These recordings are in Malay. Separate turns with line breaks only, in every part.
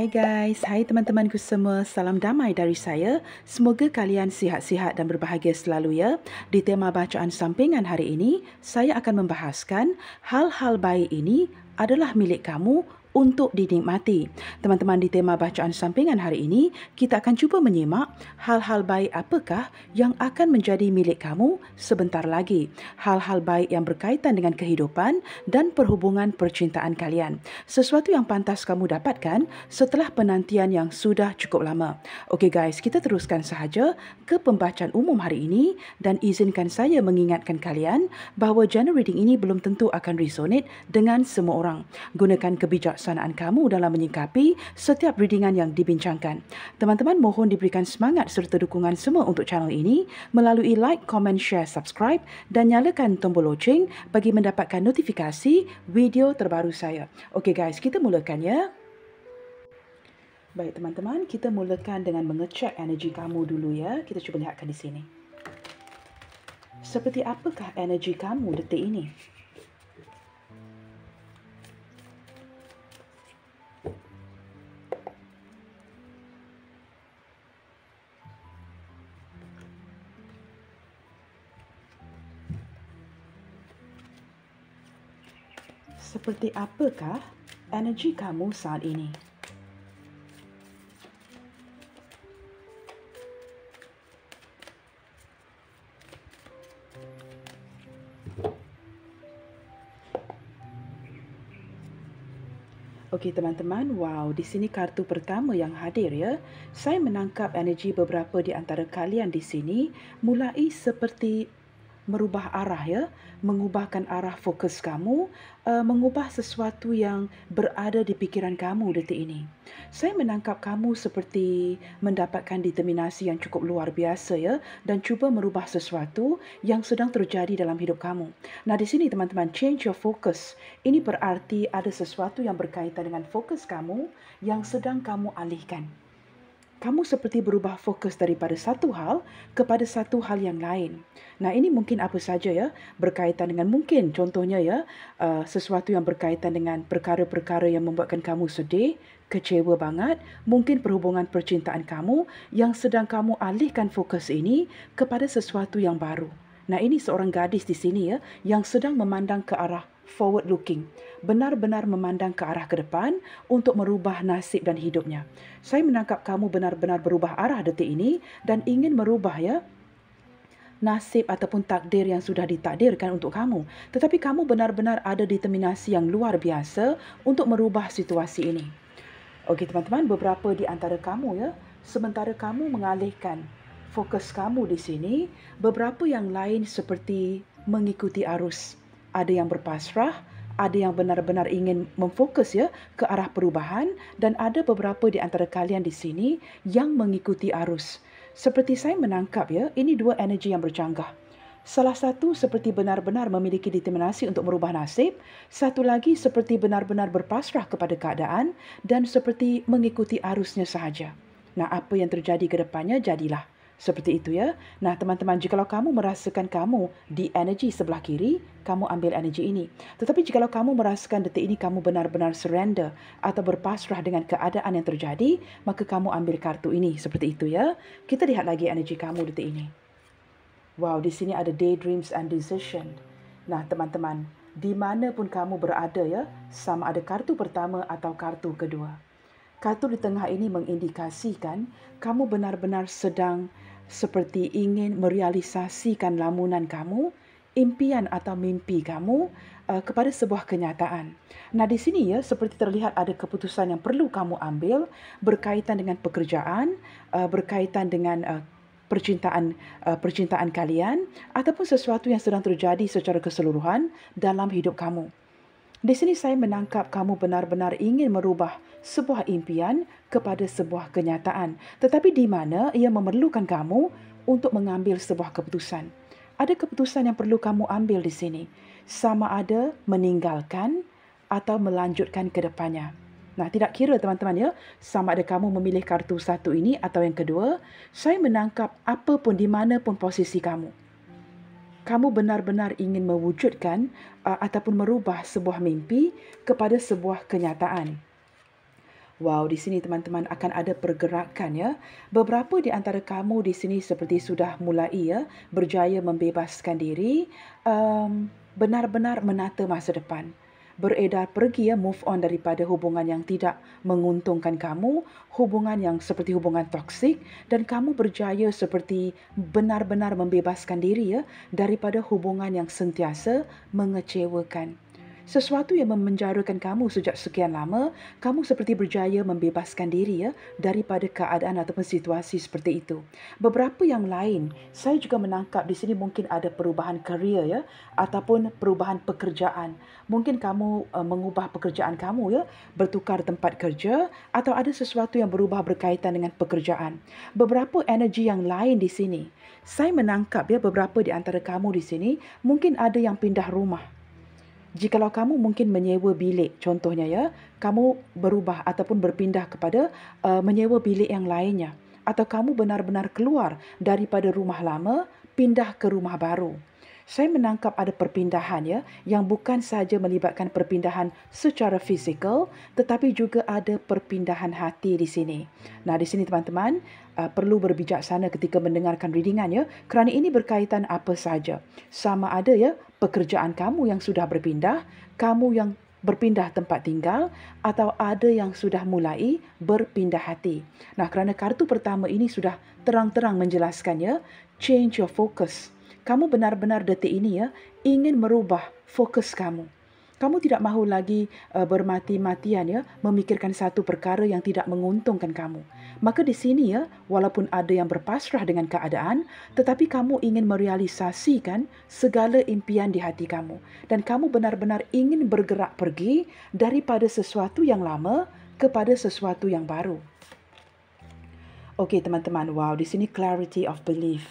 Hai guys, hai teman-temanku semua. Salam damai dari saya. Semoga kalian sihat-sihat dan berbahagia selalu ya. Di tema bacaan sampingan hari ini, saya akan membahaskan hal-hal baik ini adalah milik kamu untuk dinikmati. Teman-teman di tema bacaan sampingan hari ini, kita akan cuba menyimak hal-hal baik apakah yang akan menjadi milik kamu sebentar lagi. Hal-hal baik yang berkaitan dengan kehidupan dan perhubungan percintaan kalian. Sesuatu yang pantas kamu dapatkan setelah penantian yang sudah cukup lama. Okey guys, kita teruskan sahaja ke pembacaan umum hari ini dan izinkan saya mengingatkan kalian bahawa general reading ini belum tentu akan resonate dengan semua orang. Gunakan kebijaksanaan kebijaksanaan kamu dalam menyingkapi setiap readingan yang dibincangkan. Teman-teman mohon diberikan semangat serta dukungan semua untuk channel ini melalui like, komen, share, subscribe dan nyalakan tombol loceng bagi mendapatkan notifikasi video terbaru saya. Okey guys, kita mulakan ya. Baik teman-teman, kita mulakan dengan mengecek energi kamu dulu ya. Kita cuba lihatkan di sini. Seperti apakah energi kamu detik ini? Seperti apakah energi kamu saat ini? Okey teman-teman, wow, di sini kartu pertama yang hadir ya. Saya menangkap energi beberapa di antara kalian di sini mulai seperti merubah arah ya, mengubahkan arah fokus kamu, uh, mengubah sesuatu yang berada di pikiran kamu detik ini. Saya menangkap kamu seperti mendapatkan determinasi yang cukup luar biasa ya dan cuba merubah sesuatu yang sedang terjadi dalam hidup kamu. Nah, di sini teman-teman change your focus. Ini berarti ada sesuatu yang berkaitan dengan fokus kamu yang sedang kamu alihkan kamu seperti berubah fokus daripada satu hal kepada satu hal yang lain. Nah, ini mungkin apa saja ya berkaitan dengan mungkin contohnya ya uh, sesuatu yang berkaitan dengan perkara-perkara yang membuatkan kamu sedih, kecewa banget, mungkin perhubungan percintaan kamu yang sedang kamu alihkan fokus ini kepada sesuatu yang baru. Nah, ini seorang gadis di sini ya yang sedang memandang ke arah forward looking benar-benar memandang ke arah ke depan untuk merubah nasib dan hidupnya. Saya menangkap kamu benar-benar berubah arah detik ini dan ingin merubah ya nasib ataupun takdir yang sudah ditakdirkan untuk kamu. Tetapi kamu benar-benar ada determinasi yang luar biasa untuk merubah situasi ini. Okey teman-teman, beberapa di antara kamu ya, sementara kamu mengalihkan fokus kamu di sini, beberapa yang lain seperti mengikuti arus. Ada yang berpasrah, ada yang benar-benar ingin memfokus ya ke arah perubahan dan ada beberapa di antara kalian di sini yang mengikuti arus. Seperti saya menangkap ya, ini dua energi yang bercanggah. Salah satu seperti benar-benar memiliki determinasi untuk merubah nasib, satu lagi seperti benar-benar berpasrah kepada keadaan dan seperti mengikuti arusnya sahaja. Nah, apa yang terjadi ke depannya jadilah. Seperti itu ya. Nah, teman-teman, jika kalau kamu merasakan kamu di energi sebelah kiri, kamu ambil energi ini. Tetapi jika kalau kamu merasakan detik ini kamu benar-benar surrender atau berpasrah dengan keadaan yang terjadi, maka kamu ambil kartu ini. Seperti itu ya. Kita lihat lagi energi kamu detik ini. Wow, di sini ada daydreams and decision. Nah, teman-teman, di mana pun kamu berada ya, sama ada kartu pertama atau kartu kedua. Kartu di tengah ini mengindikasikan kamu benar-benar sedang seperti ingin merealisasikan lamunan kamu, impian atau mimpi kamu uh, kepada sebuah kenyataan. Nah, di sini ya seperti terlihat ada keputusan yang perlu kamu ambil berkaitan dengan pekerjaan, uh, berkaitan dengan uh, percintaan uh, percintaan kalian ataupun sesuatu yang sedang terjadi secara keseluruhan dalam hidup kamu. Di sini saya menangkap kamu benar-benar ingin merubah sebuah impian kepada sebuah kenyataan. Tetapi di mana ia memerlukan kamu untuk mengambil sebuah keputusan. Ada keputusan yang perlu kamu ambil di sini. Sama ada meninggalkan atau melanjutkan ke depannya. Nah, tidak kira teman-teman ya, sama ada kamu memilih kartu satu ini atau yang kedua, saya menangkap apapun di mana pun posisi kamu kamu benar-benar ingin mewujudkan uh, ataupun merubah sebuah mimpi kepada sebuah kenyataan. Wow, di sini teman-teman akan ada pergerakan ya. Beberapa di antara kamu di sini seperti sudah mulai ya berjaya membebaskan diri um, benar-benar menata masa depan beredar pergi ya move on daripada hubungan yang tidak menguntungkan kamu, hubungan yang seperti hubungan toksik dan kamu berjaya seperti benar-benar membebaskan diri ya daripada hubungan yang sentiasa mengecewakan. Sesuatu yang memenjarakan kamu sejak sekian lama, kamu seperti berjaya membebaskan diri ya daripada keadaan ataupun situasi seperti itu. Beberapa yang lain, saya juga menangkap di sini mungkin ada perubahan kerjaya ya ataupun perubahan pekerjaan. Mungkin kamu uh, mengubah pekerjaan kamu ya, bertukar tempat kerja atau ada sesuatu yang berubah berkaitan dengan pekerjaan. Beberapa energi yang lain di sini. Saya menangkap ya beberapa di antara kamu di sini mungkin ada yang pindah rumah. Jikalau kamu mungkin menyewa bilik, contohnya ya, kamu berubah ataupun berpindah kepada uh, menyewa bilik yang lainnya. Atau kamu benar-benar keluar daripada rumah lama, pindah ke rumah baru. Saya menangkap ada perpindahan ya, yang bukan sahaja melibatkan perpindahan secara fizikal, tetapi juga ada perpindahan hati di sini. Nah, di sini teman-teman uh, perlu berbijaksana ketika mendengarkan readingan ya, kerana ini berkaitan apa saja, Sama ada ya, pekerjaan kamu yang sudah berpindah, kamu yang berpindah tempat tinggal atau ada yang sudah mulai berpindah hati. Nah, kerana kartu pertama ini sudah terang-terang menjelaskannya, change your focus. Kamu benar-benar detik ini ya ingin merubah fokus kamu kamu tidak mahu lagi uh, bermati-matian ya memikirkan satu perkara yang tidak menguntungkan kamu. Maka di sini ya, walaupun ada yang berpasrah dengan keadaan, tetapi kamu ingin merealisasikan segala impian di hati kamu dan kamu benar-benar ingin bergerak pergi daripada sesuatu yang lama kepada sesuatu yang baru. Okey teman-teman, wow di sini clarity of belief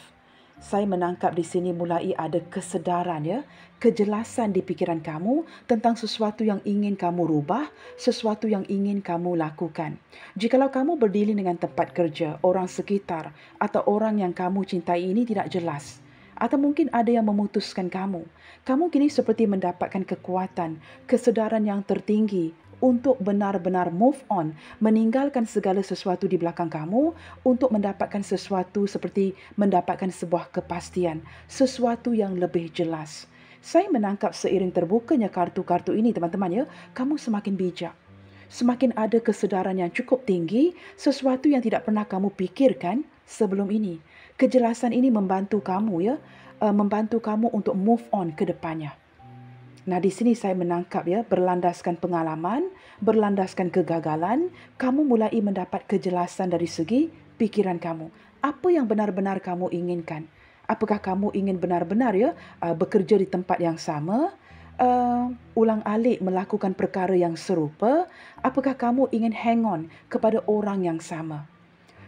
saya menangkap di sini mulai ada kesedaran ya, kejelasan di pikiran kamu tentang sesuatu yang ingin kamu rubah, sesuatu yang ingin kamu lakukan. Jikalau kamu berdiri dengan tempat kerja, orang sekitar atau orang yang kamu cintai ini tidak jelas, atau mungkin ada yang memutuskan kamu. Kamu kini seperti mendapatkan kekuatan, kesedaran yang tertinggi untuk benar-benar move on, meninggalkan segala sesuatu di belakang kamu untuk mendapatkan sesuatu seperti mendapatkan sebuah kepastian, sesuatu yang lebih jelas. Saya menangkap seiring terbukanya kartu-kartu ini teman-teman ya, kamu semakin bijak. Semakin ada kesedaran yang cukup tinggi, sesuatu yang tidak pernah kamu pikirkan sebelum ini. Kejelasan ini membantu kamu ya, eh, membantu kamu untuk move on ke depannya. Nah, di sini saya menangkap ya, berlandaskan pengalaman, berlandaskan kegagalan, kamu mulai mendapat kejelasan dari segi pikiran kamu. Apa yang benar-benar kamu inginkan? Apakah kamu ingin benar-benar ya uh, bekerja di tempat yang sama? Uh, ulang-alik melakukan perkara yang serupa? Apakah kamu ingin hang on kepada orang yang sama?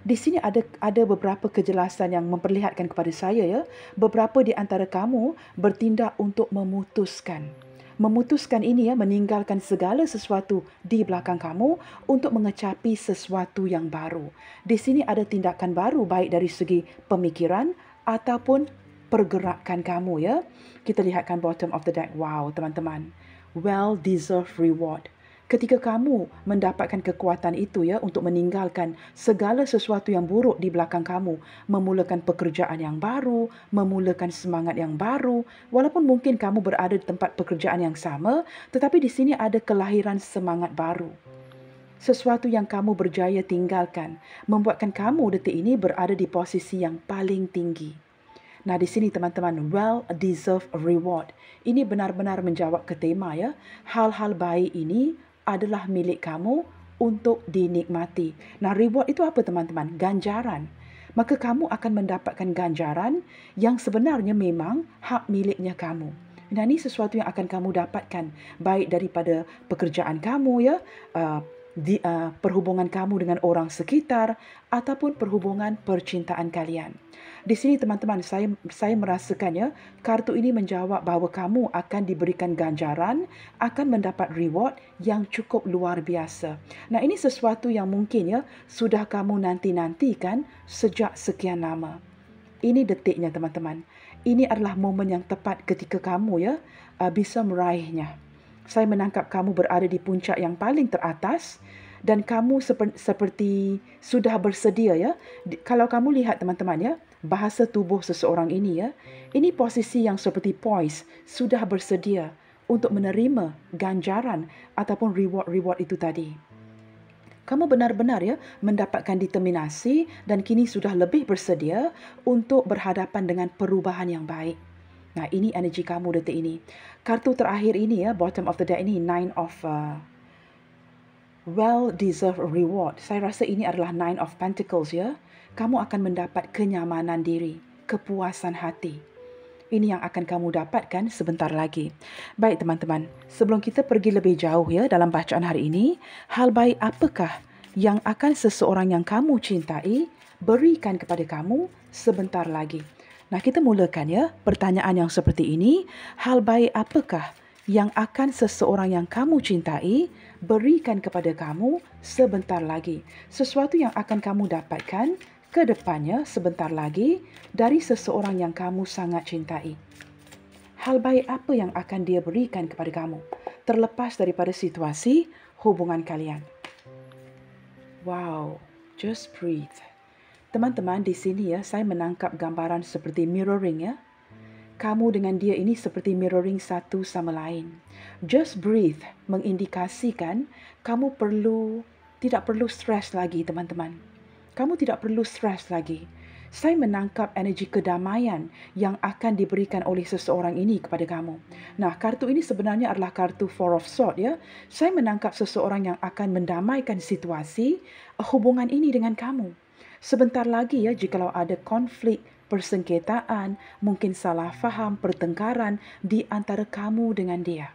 Di sini ada ada beberapa kejelasan yang memperlihatkan kepada saya ya, beberapa di antara kamu bertindak untuk memutuskan memutuskan ini ya meninggalkan segala sesuatu di belakang kamu untuk mengecapi sesuatu yang baru. Di sini ada tindakan baru baik dari segi pemikiran ataupun pergerakan kamu ya. Kita lihatkan bottom of the deck. Wow, teman-teman. Well deserved reward ketika kamu mendapatkan kekuatan itu ya untuk meninggalkan segala sesuatu yang buruk di belakang kamu, memulakan pekerjaan yang baru, memulakan semangat yang baru, walaupun mungkin kamu berada di tempat pekerjaan yang sama, tetapi di sini ada kelahiran semangat baru. Sesuatu yang kamu berjaya tinggalkan membuatkan kamu detik ini berada di posisi yang paling tinggi. Nah, di sini teman-teman, well deserved reward. Ini benar-benar menjawab ke tema ya. Hal-hal baik ini adalah milik kamu untuk dinikmati. Nah, reward itu apa teman-teman? Ganjaran. Maka kamu akan mendapatkan ganjaran yang sebenarnya memang hak miliknya kamu. Dan ini sesuatu yang akan kamu dapatkan baik daripada pekerjaan kamu ya, uh, di uh, perhubungan kamu dengan orang sekitar ataupun perhubungan percintaan kalian. Di sini teman-teman saya saya merasakannya kartu ini menjawab bahawa kamu akan diberikan ganjaran, akan mendapat reward yang cukup luar biasa. Nah, ini sesuatu yang mungkin ya sudah kamu nanti-nantikan sejak sekian lama. Ini detiknya teman-teman. Ini adalah momen yang tepat ketika kamu ya uh, bisa meraihnya saya menangkap kamu berada di puncak yang paling teratas dan kamu seperti sudah bersedia ya. Kalau kamu lihat teman-teman ya, bahasa tubuh seseorang ini ya, ini posisi yang seperti poise, sudah bersedia untuk menerima ganjaran ataupun reward-reward itu tadi. Kamu benar-benar ya mendapatkan determinasi dan kini sudah lebih bersedia untuk berhadapan dengan perubahan yang baik. Nah, ini energi kamu detik ini. Kartu terakhir ini ya, bottom of the deck ini, nine of uh, well-deserved reward. Saya rasa ini adalah nine of pentacles ya. Kamu akan mendapat kenyamanan diri, kepuasan hati. Ini yang akan kamu dapatkan sebentar lagi. Baik teman-teman, sebelum kita pergi lebih jauh ya dalam bacaan hari ini, hal baik apakah yang akan seseorang yang kamu cintai berikan kepada kamu sebentar lagi? Nah, kita mulakan ya pertanyaan yang seperti ini. Hal baik apakah yang akan seseorang yang kamu cintai berikan kepada kamu sebentar lagi? Sesuatu yang akan kamu dapatkan ke depannya sebentar lagi dari seseorang yang kamu sangat cintai. Hal baik apa yang akan dia berikan kepada kamu terlepas daripada situasi hubungan kalian? Wow, just breathe. Teman-teman di sini ya, saya menangkap gambaran seperti mirroring ya. Kamu dengan dia ini seperti mirroring satu sama lain. Just breathe mengindikasikan kamu perlu tidak perlu stres lagi teman-teman. Kamu tidak perlu stres lagi. Saya menangkap energi kedamaian yang akan diberikan oleh seseorang ini kepada kamu. Nah, kartu ini sebenarnya adalah kartu Four of Swords ya. Saya menangkap seseorang yang akan mendamaikan situasi hubungan ini dengan kamu. Sebentar lagi ya, jikalau ada konflik, persengketaan, mungkin salah faham, pertengkaran di antara kamu dengan dia.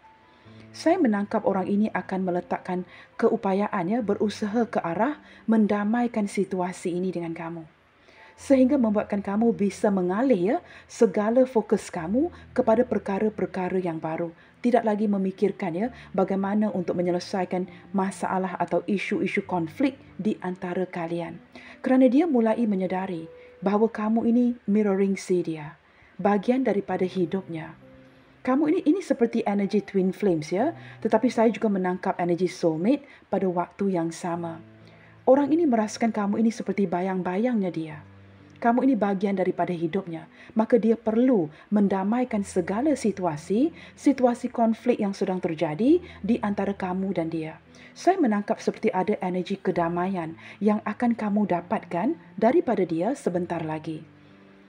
Saya menangkap orang ini akan meletakkan keupayaannya berusaha ke arah mendamaikan situasi ini dengan kamu. Sehingga membuatkan kamu bisa mengalih ya, segala fokus kamu kepada perkara-perkara yang baru tidak lagi memikirkan ya bagaimana untuk menyelesaikan masalah atau isu-isu konflik di antara kalian. Kerana dia mulai menyedari bahawa kamu ini mirroring si dia, bagian daripada hidupnya. Kamu ini ini seperti energy twin flames ya, tetapi saya juga menangkap energy soulmate pada waktu yang sama. Orang ini merasakan kamu ini seperti bayang-bayangnya dia kamu ini bagian daripada hidupnya. Maka dia perlu mendamaikan segala situasi, situasi konflik yang sedang terjadi di antara kamu dan dia. Saya menangkap seperti ada energi kedamaian yang akan kamu dapatkan daripada dia sebentar lagi.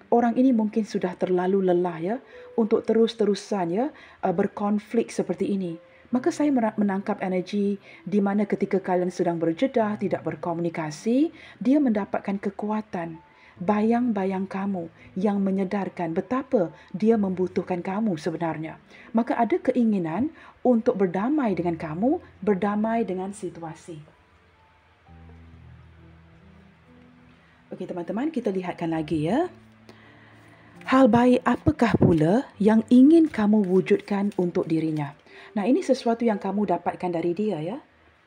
Orang ini mungkin sudah terlalu lelah ya untuk terus-terusan ya eh, berkonflik seperti ini. Maka saya menangkap energi di mana ketika kalian sedang berjedah, tidak berkomunikasi, dia mendapatkan kekuatan, bayang-bayang kamu yang menyedarkan betapa dia membutuhkan kamu sebenarnya. Maka ada keinginan untuk berdamai dengan kamu, berdamai dengan situasi. Okey teman-teman, kita lihatkan lagi ya. Hal baik apakah pula yang ingin kamu wujudkan untuk dirinya? Nah, ini sesuatu yang kamu dapatkan dari dia ya.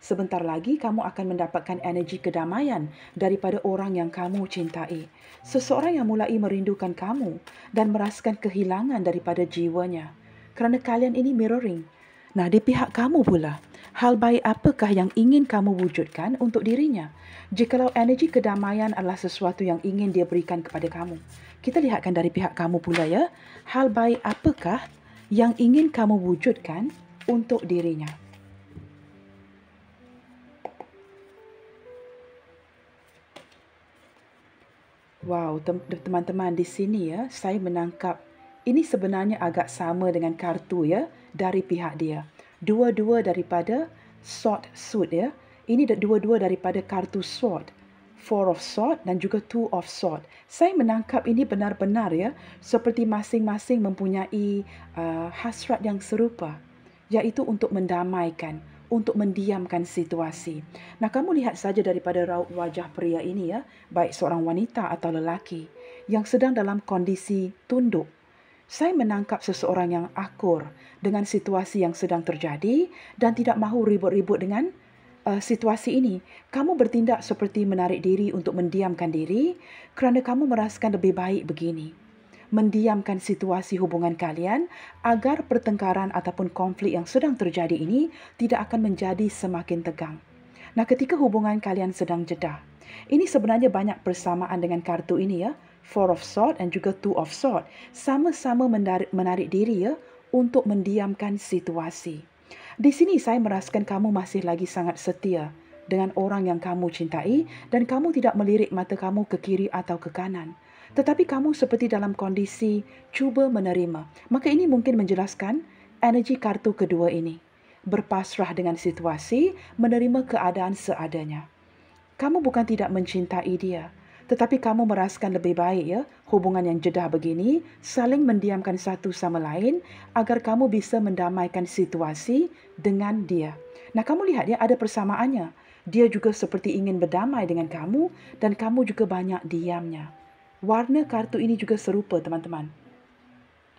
Sebentar lagi kamu akan mendapatkan energi kedamaian daripada orang yang kamu cintai. Seseorang yang mulai merindukan kamu dan merasakan kehilangan daripada jiwanya. Kerana kalian ini mirroring. Nah, di pihak kamu pula, hal baik apakah yang ingin kamu wujudkan untuk dirinya? Jikalau energi kedamaian adalah sesuatu yang ingin dia berikan kepada kamu. Kita lihatkan dari pihak kamu pula ya. Hal baik apakah yang ingin kamu wujudkan untuk dirinya? Wow, teman-teman di sini ya, saya menangkap ini sebenarnya agak sama dengan kartu ya dari pihak dia. Dua-dua daripada sword suit ya. Ini dua-dua daripada kartu sword. Four of sword dan juga two of sword. Saya menangkap ini benar-benar ya seperti masing-masing mempunyai uh, hasrat yang serupa. Iaitu untuk mendamaikan, untuk mendiamkan situasi. Nah, kamu lihat saja daripada raut wajah pria ini ya, baik seorang wanita atau lelaki yang sedang dalam kondisi tunduk. Saya menangkap seseorang yang akur dengan situasi yang sedang terjadi dan tidak mahu ribut-ribut dengan uh, situasi ini. Kamu bertindak seperti menarik diri untuk mendiamkan diri kerana kamu merasakan lebih baik begini mendiamkan situasi hubungan kalian agar pertengkaran ataupun konflik yang sedang terjadi ini tidak akan menjadi semakin tegang. Nah, ketika hubungan kalian sedang jeda, ini sebenarnya banyak persamaan dengan kartu ini ya, Four of Swords dan juga Two of Swords, sama-sama menarik, menarik diri ya untuk mendiamkan situasi. Di sini saya merasakan kamu masih lagi sangat setia dengan orang yang kamu cintai dan kamu tidak melirik mata kamu ke kiri atau ke kanan tetapi kamu seperti dalam kondisi cuba menerima. Maka ini mungkin menjelaskan energi kartu kedua ini. Berpasrah dengan situasi, menerima keadaan seadanya. Kamu bukan tidak mencintai dia, tetapi kamu merasakan lebih baik ya hubungan yang jedah begini, saling mendiamkan satu sama lain agar kamu bisa mendamaikan situasi dengan dia. Nah, kamu lihat ya ada persamaannya. Dia juga seperti ingin berdamai dengan kamu dan kamu juga banyak diamnya. Warna kartu ini juga serupa, teman-teman.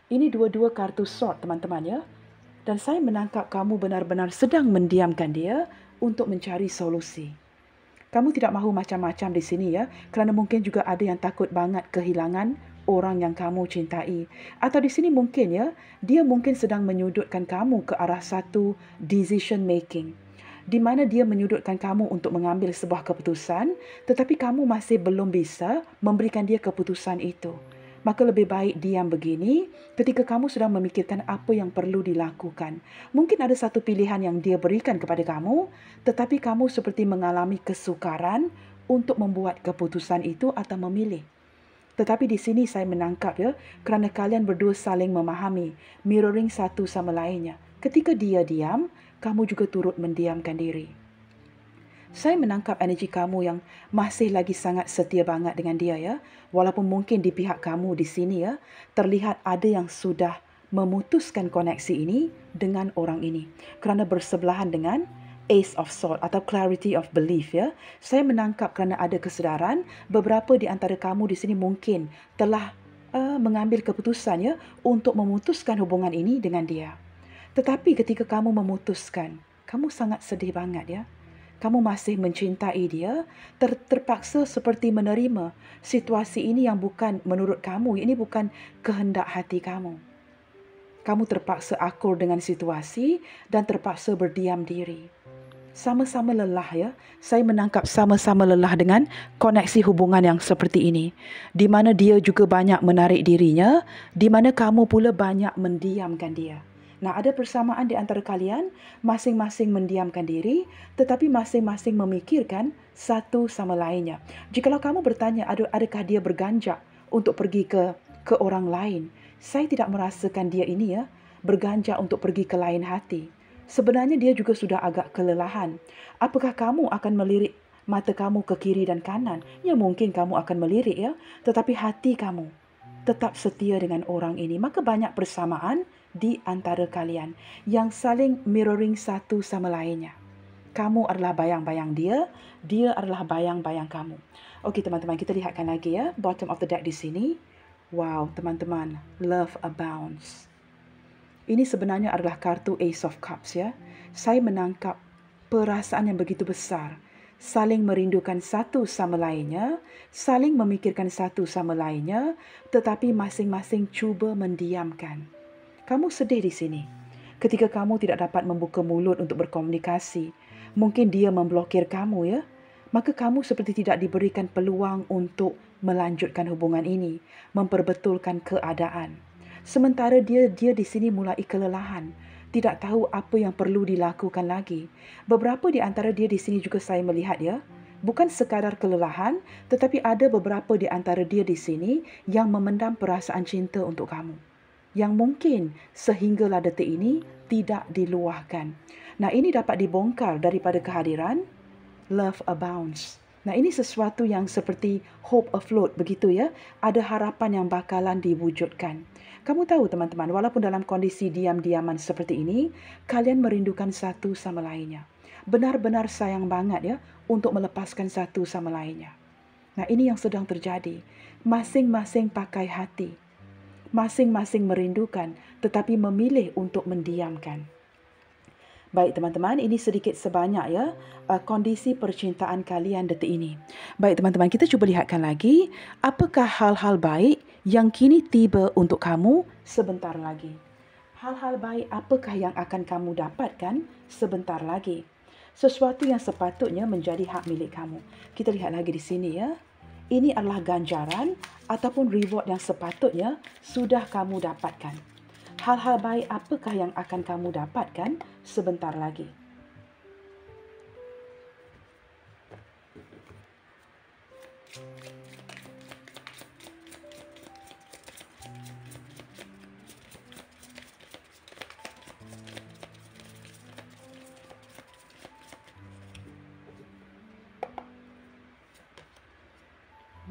Ini dua-dua kartu sword, teman-teman, ya. Dan saya menangkap kamu benar-benar sedang mendiamkan dia untuk mencari solusi. Kamu tidak mahu macam-macam di sini, ya. Kerana mungkin juga ada yang takut banget kehilangan orang yang kamu cintai. Atau di sini mungkin, ya, dia mungkin sedang menyudutkan kamu ke arah satu decision making di mana dia menyudutkan kamu untuk mengambil sebuah keputusan tetapi kamu masih belum bisa memberikan dia keputusan itu. Maka lebih baik diam begini ketika kamu sudah memikirkan apa yang perlu dilakukan. Mungkin ada satu pilihan yang dia berikan kepada kamu tetapi kamu seperti mengalami kesukaran untuk membuat keputusan itu atau memilih. Tetapi di sini saya menangkap ya kerana kalian berdua saling memahami, mirroring satu sama lainnya. Ketika dia diam, kamu juga turut mendiamkan diri. Saya menangkap energi kamu yang masih lagi sangat setia banget dengan dia ya. Walaupun mungkin di pihak kamu di sini ya, terlihat ada yang sudah memutuskan koneksi ini dengan orang ini. Kerana bersebelahan dengan Ace of Sword atau Clarity of Belief ya. Saya menangkap kerana ada kesedaran, beberapa di antara kamu di sini mungkin telah uh, mengambil keputusan ya untuk memutuskan hubungan ini dengan dia. Tetapi ketika kamu memutuskan, kamu sangat sedih banget ya. Kamu masih mencintai dia, ter- terpaksa seperti menerima situasi ini yang bukan menurut kamu, ini bukan kehendak hati kamu. Kamu terpaksa akur dengan situasi dan terpaksa berdiam diri. Sama-sama lelah ya. Saya menangkap sama-sama lelah dengan koneksi hubungan yang seperti ini. Di mana dia juga banyak menarik dirinya, di mana kamu pula banyak mendiamkan dia. Nah, ada persamaan di antara kalian, masing-masing mendiamkan diri, tetapi masing-masing memikirkan satu sama lainnya. Jikalau kamu bertanya, adakah dia berganjak untuk pergi ke ke orang lain? Saya tidak merasakan dia ini ya, berganjak untuk pergi ke lain hati. Sebenarnya dia juga sudah agak kelelahan. Apakah kamu akan melirik mata kamu ke kiri dan kanan? Ya mungkin kamu akan melirik ya, tetapi hati kamu tetap setia dengan orang ini. Maka banyak persamaan, di antara kalian yang saling mirroring satu sama lainnya. Kamu adalah bayang-bayang dia, dia adalah bayang-bayang kamu. Okey teman-teman, kita lihatkan lagi ya, bottom of the deck di sini. Wow, teman-teman, love abounds. Ini sebenarnya adalah kartu Ace of Cups ya. Saya menangkap perasaan yang begitu besar. Saling merindukan satu sama lainnya, saling memikirkan satu sama lainnya, tetapi masing-masing cuba mendiamkan kamu sedih di sini. Ketika kamu tidak dapat membuka mulut untuk berkomunikasi, mungkin dia memblokir kamu ya. Maka kamu seperti tidak diberikan peluang untuk melanjutkan hubungan ini, memperbetulkan keadaan. Sementara dia dia di sini mulai kelelahan, tidak tahu apa yang perlu dilakukan lagi. Beberapa di antara dia di sini juga saya melihat ya, bukan sekadar kelelahan, tetapi ada beberapa di antara dia di sini yang memendam perasaan cinta untuk kamu yang mungkin sehinggalah detik ini tidak diluahkan. Nah, ini dapat dibongkar daripada kehadiran love abounds. Nah, ini sesuatu yang seperti hope afloat begitu ya. Ada harapan yang bakalan diwujudkan. Kamu tahu teman-teman, walaupun dalam kondisi diam-diaman seperti ini, kalian merindukan satu sama lainnya. Benar-benar sayang banget ya untuk melepaskan satu sama lainnya. Nah, ini yang sedang terjadi. Masing-masing pakai hati masing-masing merindukan tetapi memilih untuk mendiamkan. Baik teman-teman, ini sedikit sebanyak ya uh, kondisi percintaan kalian detik ini. Baik teman-teman, kita cuba lihatkan lagi apakah hal-hal baik yang kini tiba untuk kamu sebentar lagi. Hal-hal baik apakah yang akan kamu dapatkan sebentar lagi. Sesuatu yang sepatutnya menjadi hak milik kamu. Kita lihat lagi di sini ya ini adalah ganjaran ataupun reward yang sepatutnya sudah kamu dapatkan. Hal-hal baik apakah yang akan kamu dapatkan sebentar lagi?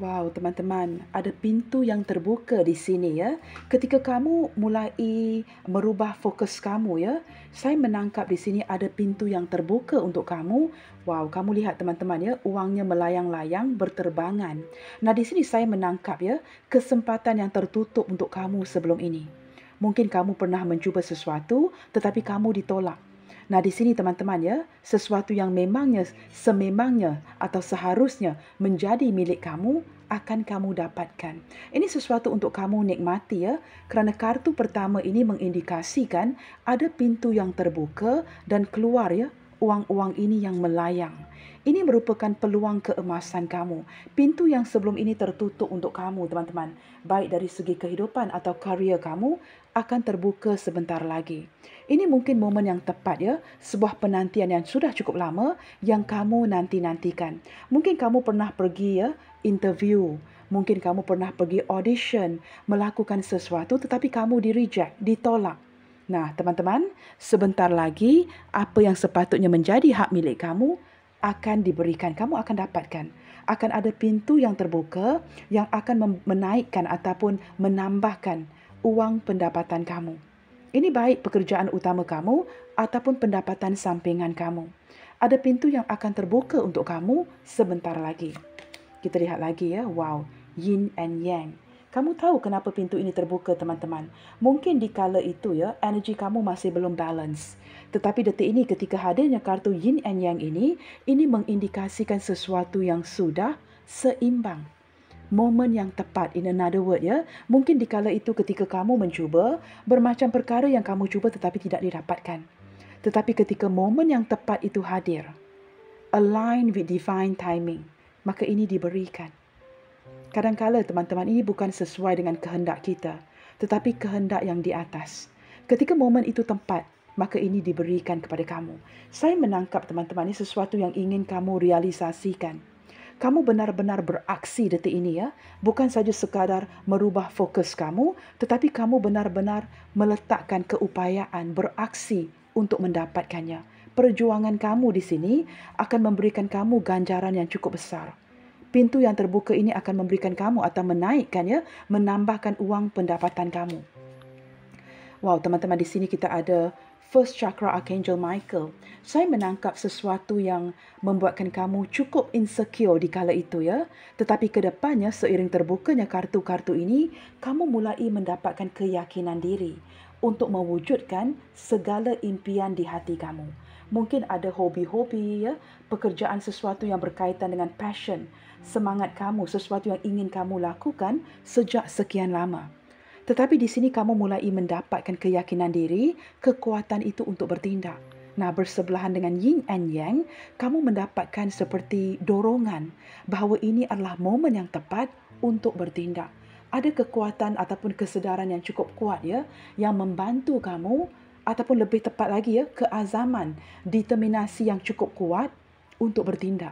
Wow, teman-teman, ada pintu yang terbuka di sini ya. Ketika kamu mulai merubah fokus kamu ya, saya menangkap di sini ada pintu yang terbuka untuk kamu. Wow, kamu lihat teman-teman ya, uangnya melayang-layang berterbangan. Nah, di sini saya menangkap ya, kesempatan yang tertutup untuk kamu sebelum ini. Mungkin kamu pernah mencuba sesuatu tetapi kamu ditolak. Nah, di sini teman-teman ya, sesuatu yang memangnya, sememangnya atau seharusnya menjadi milik kamu akan kamu dapatkan. Ini sesuatu untuk kamu nikmati ya, kerana kartu pertama ini mengindikasikan ada pintu yang terbuka dan keluar ya uang-uang ini yang melayang. Ini merupakan peluang keemasan kamu. Pintu yang sebelum ini tertutup untuk kamu, teman-teman. Baik dari segi kehidupan atau karier kamu akan terbuka sebentar lagi. Ini mungkin momen yang tepat ya, sebuah penantian yang sudah cukup lama yang kamu nanti-nantikan. Mungkin kamu pernah pergi ya, interview. Mungkin kamu pernah pergi audition, melakukan sesuatu tetapi kamu di reject, ditolak. Nah, teman-teman, sebentar lagi apa yang sepatutnya menjadi hak milik kamu akan diberikan, kamu akan dapatkan. Akan ada pintu yang terbuka yang akan menaikkan ataupun menambahkan uang pendapatan kamu. Ini baik pekerjaan utama kamu ataupun pendapatan sampingan kamu. Ada pintu yang akan terbuka untuk kamu sebentar lagi. Kita lihat lagi ya, wow, yin and yang. Kamu tahu kenapa pintu ini terbuka, teman-teman? Mungkin di kala itu ya, energi kamu masih belum balance. Tetapi detik ini ketika hadirnya kartu Yin and Yang ini, ini mengindikasikan sesuatu yang sudah seimbang. Momen yang tepat, in another word ya. Mungkin di kala itu ketika kamu mencuba, bermacam perkara yang kamu cuba tetapi tidak didapatkan. Tetapi ketika momen yang tepat itu hadir, align with divine timing, maka ini diberikan. Kadangkala teman-teman ini bukan sesuai dengan kehendak kita, tetapi kehendak yang di atas. Ketika momen itu tempat, maka ini diberikan kepada kamu. Saya menangkap teman-teman ini sesuatu yang ingin kamu realisasikan. Kamu benar-benar beraksi detik ini ya, bukan saja sekadar merubah fokus kamu, tetapi kamu benar-benar meletakkan keupayaan beraksi untuk mendapatkannya. Perjuangan kamu di sini akan memberikan kamu ganjaran yang cukup besar pintu yang terbuka ini akan memberikan kamu atau menaikkan ya, menambahkan uang pendapatan kamu. Wow, teman-teman di sini kita ada First Chakra Archangel Michael. Saya menangkap sesuatu yang membuatkan kamu cukup insecure di kala itu ya. Tetapi ke depannya seiring terbukanya kartu-kartu ini, kamu mulai mendapatkan keyakinan diri untuk mewujudkan segala impian di hati kamu. Mungkin ada hobi-hobi ya, pekerjaan sesuatu yang berkaitan dengan passion semangat kamu, sesuatu yang ingin kamu lakukan sejak sekian lama. Tetapi di sini kamu mulai mendapatkan keyakinan diri, kekuatan itu untuk bertindak. Nah, bersebelahan dengan yin and yang, kamu mendapatkan seperti dorongan bahawa ini adalah momen yang tepat untuk bertindak. Ada kekuatan ataupun kesedaran yang cukup kuat ya yang membantu kamu ataupun lebih tepat lagi ya keazaman, determinasi yang cukup kuat untuk bertindak.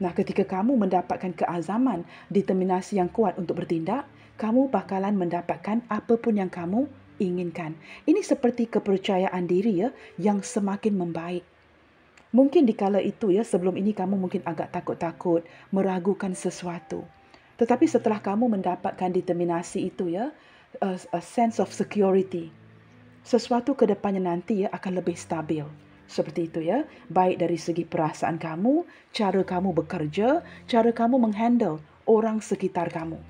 Nah, ketika kamu mendapatkan keazaman, determinasi yang kuat untuk bertindak, kamu bakalan mendapatkan apa pun yang kamu inginkan. Ini seperti kepercayaan diri ya yang semakin membaik. Mungkin di kala itu ya sebelum ini kamu mungkin agak takut-takut, meragukan sesuatu. Tetapi setelah kamu mendapatkan determinasi itu ya, a, sense of security. Sesuatu ke depannya nanti ya akan lebih stabil seperti itu ya. Baik dari segi perasaan kamu, cara kamu bekerja, cara kamu menghandle orang sekitar kamu.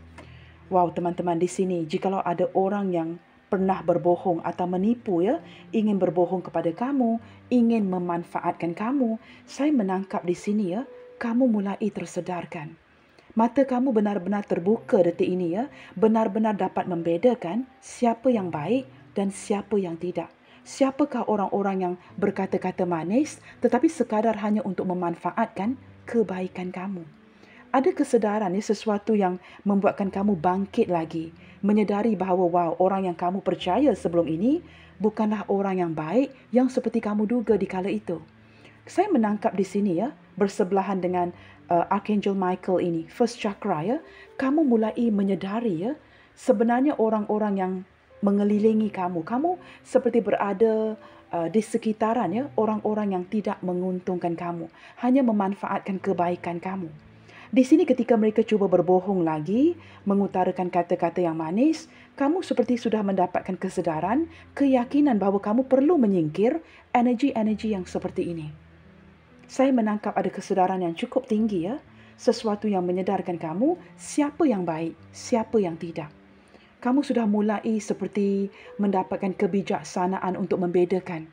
Wow, teman-teman di sini, jikalau ada orang yang pernah berbohong atau menipu ya, ingin berbohong kepada kamu, ingin memanfaatkan kamu, saya menangkap di sini ya, kamu mulai tersedarkan. Mata kamu benar-benar terbuka detik ini ya, benar-benar dapat membedakan siapa yang baik dan siapa yang tidak siapakah orang-orang yang berkata-kata manis tetapi sekadar hanya untuk memanfaatkan kebaikan kamu? Ada kesedaran ya sesuatu yang membuatkan kamu bangkit lagi, menyedari bahawa wow, orang yang kamu percaya sebelum ini bukanlah orang yang baik yang seperti kamu duga di kala itu. Saya menangkap di sini ya, bersebelahan dengan uh, Archangel Michael ini, first chakra ya, kamu mulai menyedari ya, sebenarnya orang-orang yang mengelilingi kamu. Kamu seperti berada uh, di sekitaran ya orang-orang yang tidak menguntungkan kamu, hanya memanfaatkan kebaikan kamu. Di sini ketika mereka cuba berbohong lagi, mengutarakan kata-kata yang manis, kamu seperti sudah mendapatkan kesedaran, keyakinan bahawa kamu perlu menyingkir energi-energi yang seperti ini. Saya menangkap ada kesedaran yang cukup tinggi ya, sesuatu yang menyedarkan kamu siapa yang baik, siapa yang tidak kamu sudah mulai seperti mendapatkan kebijaksanaan untuk membedakan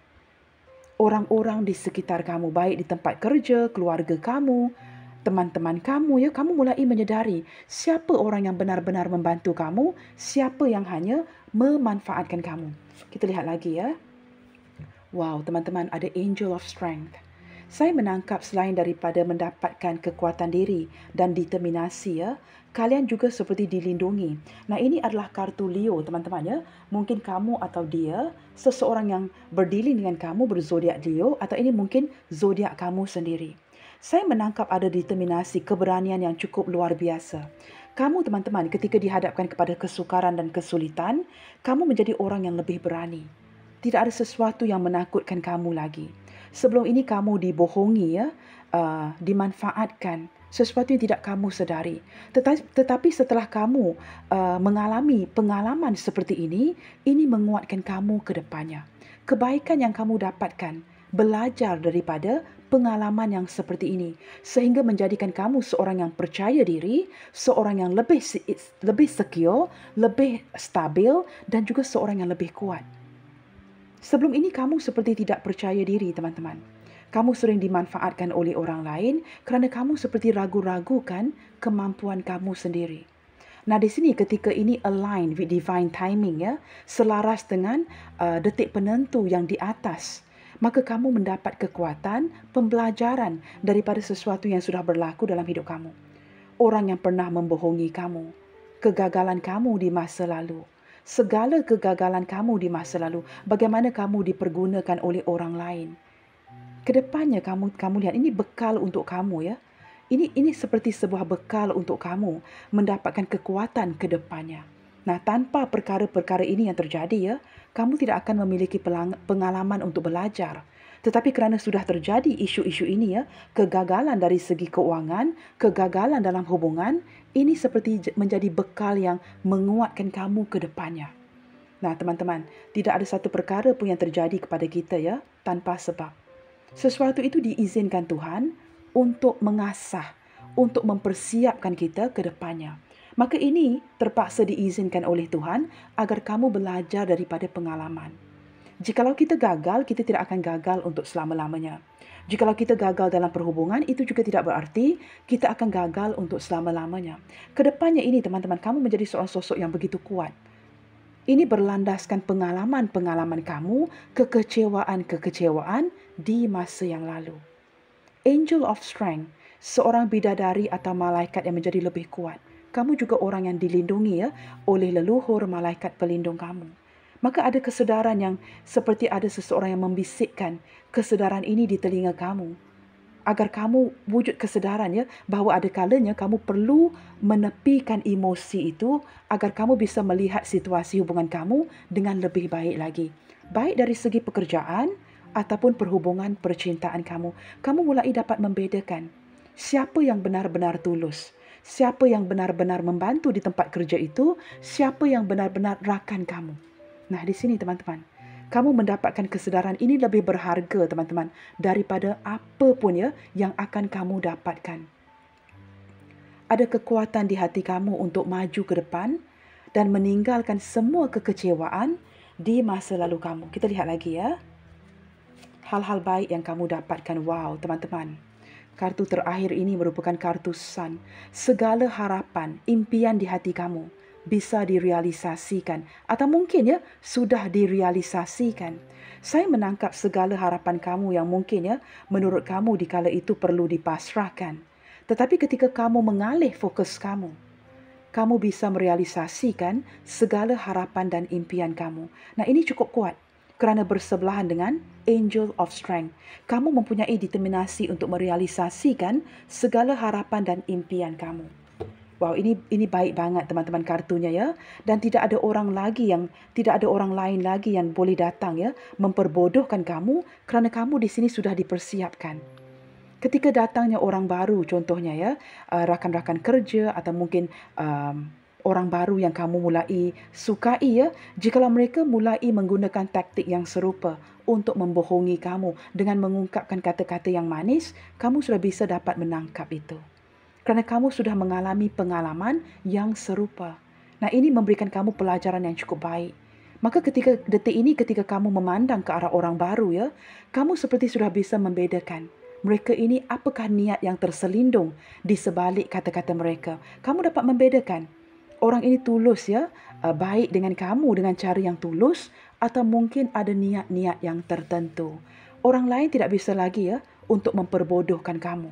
orang-orang di sekitar kamu, baik di tempat kerja, keluarga kamu, teman-teman kamu, ya, kamu mulai menyedari siapa orang yang benar-benar membantu kamu, siapa yang hanya memanfaatkan kamu. Kita lihat lagi ya. Wow, teman-teman, ada angel of strength. Saya menangkap selain daripada mendapatkan kekuatan diri dan determinasi ya, kalian juga seperti dilindungi. Nah, ini adalah kartu Leo, teman-teman ya. Mungkin kamu atau dia seseorang yang berdealing dengan kamu berzodiak Leo atau ini mungkin zodiak kamu sendiri. Saya menangkap ada determinasi, keberanian yang cukup luar biasa. Kamu teman-teman ketika dihadapkan kepada kesukaran dan kesulitan, kamu menjadi orang yang lebih berani. Tidak ada sesuatu yang menakutkan kamu lagi sebelum ini kamu dibohongi ya uh, dimanfaatkan sesuatu yang tidak kamu sedari tetapi, tetapi setelah kamu uh, mengalami pengalaman seperti ini ini menguatkan kamu ke depannya kebaikan yang kamu dapatkan belajar daripada pengalaman yang seperti ini sehingga menjadikan kamu seorang yang percaya diri, seorang yang lebih lebih secure, lebih stabil dan juga seorang yang lebih kuat. Sebelum ini kamu seperti tidak percaya diri, teman-teman. Kamu sering dimanfaatkan oleh orang lain kerana kamu seperti ragu ragu kan kemampuan kamu sendiri. Nah, di sini ketika ini align with divine timing ya, selaras dengan uh, detik penentu yang di atas, maka kamu mendapat kekuatan pembelajaran daripada sesuatu yang sudah berlaku dalam hidup kamu. Orang yang pernah membohongi kamu, kegagalan kamu di masa lalu, segala kegagalan kamu di masa lalu, bagaimana kamu dipergunakan oleh orang lain. Kedepannya kamu kamu lihat ini bekal untuk kamu ya. Ini ini seperti sebuah bekal untuk kamu mendapatkan kekuatan kedepannya. Nah tanpa perkara-perkara ini yang terjadi ya, kamu tidak akan memiliki pengalaman untuk belajar. Tetapi kerana sudah terjadi isu-isu ini ya, kegagalan dari segi keuangan, kegagalan dalam hubungan, ini seperti menjadi bekal yang menguatkan kamu ke depannya. Nah, teman-teman, tidak ada satu perkara pun yang terjadi kepada kita ya tanpa sebab. Sesuatu itu diizinkan Tuhan untuk mengasah, untuk mempersiapkan kita ke depannya. Maka ini terpaksa diizinkan oleh Tuhan agar kamu belajar daripada pengalaman. Jikalau kita gagal, kita tidak akan gagal untuk selama-lamanya. Jikalau kita gagal dalam perhubungan, itu juga tidak berarti kita akan gagal untuk selama-lamanya. Kedepannya ini, teman-teman, kamu menjadi seorang sosok yang begitu kuat. Ini berlandaskan pengalaman-pengalaman kamu, kekecewaan-kekecewaan di masa yang lalu. Angel of Strength, seorang bidadari atau malaikat yang menjadi lebih kuat. Kamu juga orang yang dilindungi ya oleh leluhur malaikat pelindung kamu maka ada kesedaran yang seperti ada seseorang yang membisikkan kesedaran ini di telinga kamu agar kamu wujud kesedaran ya bahawa ada kalanya kamu perlu menepikan emosi itu agar kamu bisa melihat situasi hubungan kamu dengan lebih baik lagi baik dari segi pekerjaan ataupun perhubungan percintaan kamu kamu mulai dapat membedakan siapa yang benar-benar tulus siapa yang benar-benar membantu di tempat kerja itu siapa yang benar-benar rakan kamu Nah, di sini teman-teman, kamu mendapatkan kesedaran ini lebih berharga teman-teman daripada apa pun ya yang akan kamu dapatkan. Ada kekuatan di hati kamu untuk maju ke depan dan meninggalkan semua kekecewaan di masa lalu kamu. Kita lihat lagi ya. Hal-hal baik yang kamu dapatkan. Wow, teman-teman. Kartu terakhir ini merupakan kartu sun. Segala harapan, impian di hati kamu bisa direalisasikan atau mungkin ya sudah direalisasikan. Saya menangkap segala harapan kamu yang mungkin ya menurut kamu di kala itu perlu dipasrahkan. Tetapi ketika kamu mengalih fokus kamu, kamu bisa merealisasikan segala harapan dan impian kamu. Nah, ini cukup kuat kerana bersebelahan dengan Angel of Strength. Kamu mempunyai determinasi untuk merealisasikan segala harapan dan impian kamu. Wow, ini ini baik banget teman-teman kartunya ya. Dan tidak ada orang lagi yang tidak ada orang lain lagi yang boleh datang ya memperbodohkan kamu kerana kamu di sini sudah dipersiapkan. Ketika datangnya orang baru contohnya ya, uh, rakan-rakan uh, kerja atau mungkin um, orang baru yang kamu mulai sukai ya, jikalau mereka mulai menggunakan taktik yang serupa untuk membohongi kamu dengan mengungkapkan kata-kata yang manis, kamu sudah bisa dapat menangkap itu kerana kamu sudah mengalami pengalaman yang serupa. Nah, ini memberikan kamu pelajaran yang cukup baik. Maka ketika detik ini ketika kamu memandang ke arah orang baru ya, kamu seperti sudah bisa membedakan mereka ini apakah niat yang terselindung di sebalik kata-kata mereka. Kamu dapat membedakan orang ini tulus ya, eh, baik dengan kamu dengan cara yang tulus atau mungkin ada niat-niat yang tertentu. Orang lain tidak bisa lagi ya untuk memperbodohkan kamu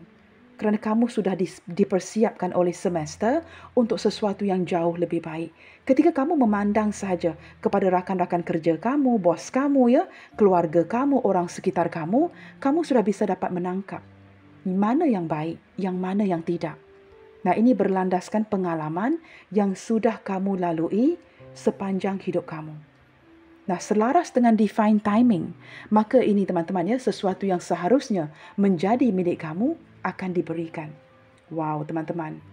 kerana kamu sudah dipersiapkan oleh semester untuk sesuatu yang jauh lebih baik. Ketika kamu memandang saja kepada rakan-rakan kerja kamu, bos kamu ya, keluarga kamu, orang sekitar kamu, kamu sudah bisa dapat menangkap mana yang baik, yang mana yang tidak. Nah, ini berlandaskan pengalaman yang sudah kamu lalui sepanjang hidup kamu. Nah, selaras dengan define timing, maka ini teman-teman ya, sesuatu yang seharusnya menjadi milik kamu akan diberikan. Wow, teman-teman.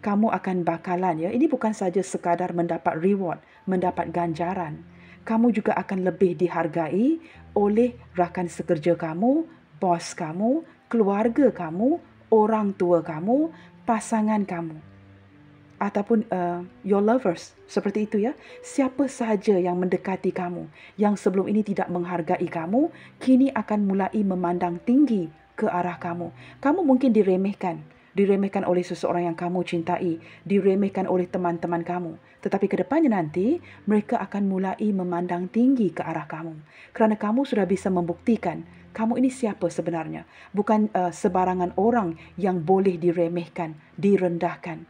Kamu akan bakalan ya, ini bukan saja sekadar mendapat reward, mendapat ganjaran. Kamu juga akan lebih dihargai oleh rakan sekerja kamu, bos kamu, keluarga kamu, orang tua kamu, pasangan kamu ataupun uh, your lovers seperti itu ya siapa sahaja yang mendekati kamu yang sebelum ini tidak menghargai kamu kini akan mulai memandang tinggi ke arah kamu kamu mungkin diremehkan diremehkan oleh seseorang yang kamu cintai diremehkan oleh teman-teman kamu tetapi ke depannya nanti mereka akan mulai memandang tinggi ke arah kamu kerana kamu sudah bisa membuktikan kamu ini siapa sebenarnya bukan uh, sebarangan orang yang boleh diremehkan direndahkan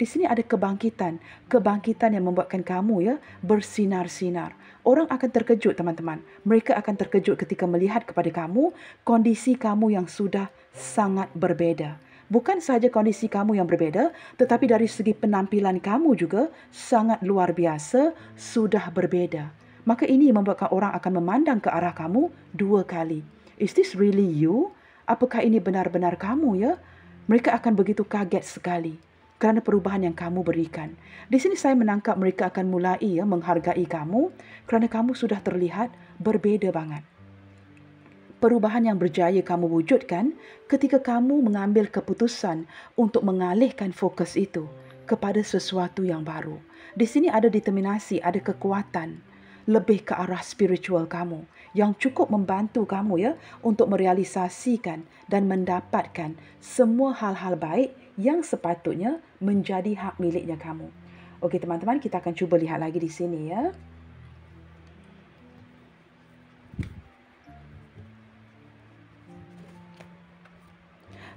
di sini ada kebangkitan, kebangkitan yang membuatkan kamu ya bersinar-sinar. Orang akan terkejut teman-teman. Mereka akan terkejut ketika melihat kepada kamu kondisi kamu yang sudah sangat berbeda. Bukan sahaja kondisi kamu yang berbeda, tetapi dari segi penampilan kamu juga sangat luar biasa sudah berbeda. Maka ini membuatkan orang akan memandang ke arah kamu dua kali. Is this really you? Apakah ini benar-benar kamu ya? Mereka akan begitu kaget sekali kerana perubahan yang kamu berikan. Di sini saya menangkap mereka akan mulai ya, menghargai kamu kerana kamu sudah terlihat berbeza banget. Perubahan yang berjaya kamu wujudkan ketika kamu mengambil keputusan untuk mengalihkan fokus itu kepada sesuatu yang baru. Di sini ada determinasi, ada kekuatan lebih ke arah spiritual kamu yang cukup membantu kamu ya untuk merealisasikan dan mendapatkan semua hal-hal baik yang sepatutnya menjadi hak miliknya kamu. Okey teman-teman, kita akan cuba lihat lagi di sini ya.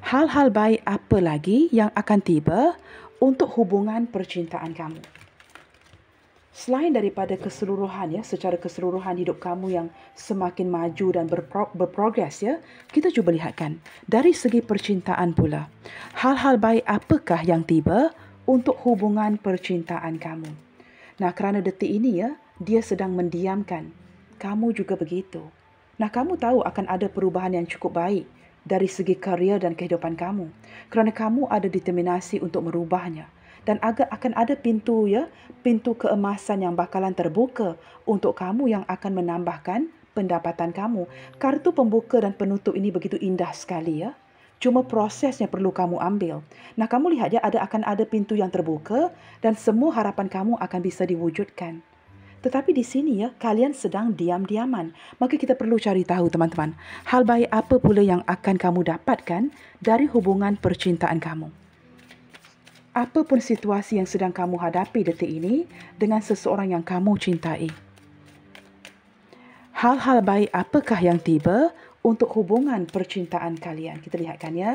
Hal-hal baik apa lagi yang akan tiba untuk hubungan percintaan kamu? Selain daripada keseluruhan ya, secara keseluruhan hidup kamu yang semakin maju dan berpro- berprogres ya, kita cuba lihatkan dari segi percintaan pula. Hal-hal baik apakah yang tiba untuk hubungan percintaan kamu? Nah, kerana detik ini ya, dia sedang mendiamkan. Kamu juga begitu. Nah, kamu tahu akan ada perubahan yang cukup baik dari segi karier dan kehidupan kamu. Kerana kamu ada determinasi untuk merubahnya dan agak akan ada pintu ya, pintu keemasan yang bakalan terbuka untuk kamu yang akan menambahkan pendapatan kamu. Kartu pembuka dan penutup ini begitu indah sekali ya. Cuma prosesnya perlu kamu ambil. Nah, kamu lihat ya ada akan ada pintu yang terbuka dan semua harapan kamu akan bisa diwujudkan. Tetapi di sini ya, kalian sedang diam-diaman. Maka kita perlu cari tahu teman-teman, hal baik apa pula yang akan kamu dapatkan dari hubungan percintaan kamu apa pun situasi yang sedang kamu hadapi detik ini dengan seseorang yang kamu cintai. Hal-hal baik apakah yang tiba untuk hubungan percintaan kalian? Kita lihatkan ya.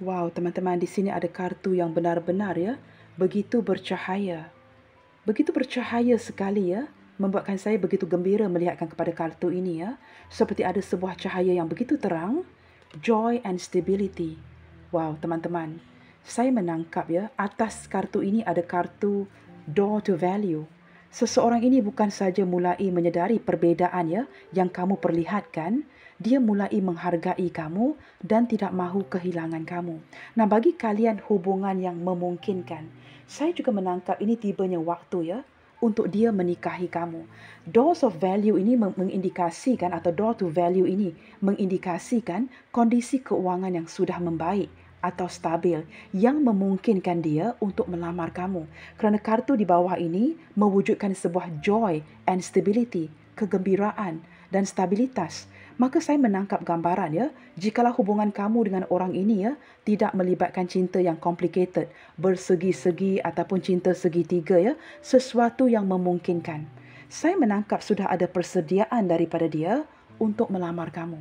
Wow, teman-teman di sini ada kartu yang benar-benar ya, begitu bercahaya. Begitu bercahaya sekali ya, membuatkan saya begitu gembira melihatkan kepada kartu ini ya, seperti ada sebuah cahaya yang begitu terang joy and stability. Wow, teman-teman. Saya menangkap ya, atas kartu ini ada kartu door to value. Seseorang ini bukan saja mulai menyedari perbedaan ya yang kamu perlihatkan, dia mulai menghargai kamu dan tidak mahu kehilangan kamu. Nah, bagi kalian hubungan yang memungkinkan, saya juga menangkap ini tibanya waktu ya untuk dia menikahi kamu. Doors of value ini mengindikasikan atau door to value ini mengindikasikan kondisi keuangan yang sudah membaik atau stabil yang memungkinkan dia untuk melamar kamu. Kerana kartu di bawah ini mewujudkan sebuah joy and stability, kegembiraan dan stabilitas maka saya menangkap gambaran ya, jikalau hubungan kamu dengan orang ini ya, tidak melibatkan cinta yang complicated, bersegi-segi ataupun cinta segitiga ya, sesuatu yang memungkinkan. Saya menangkap sudah ada persediaan daripada dia untuk melamar kamu.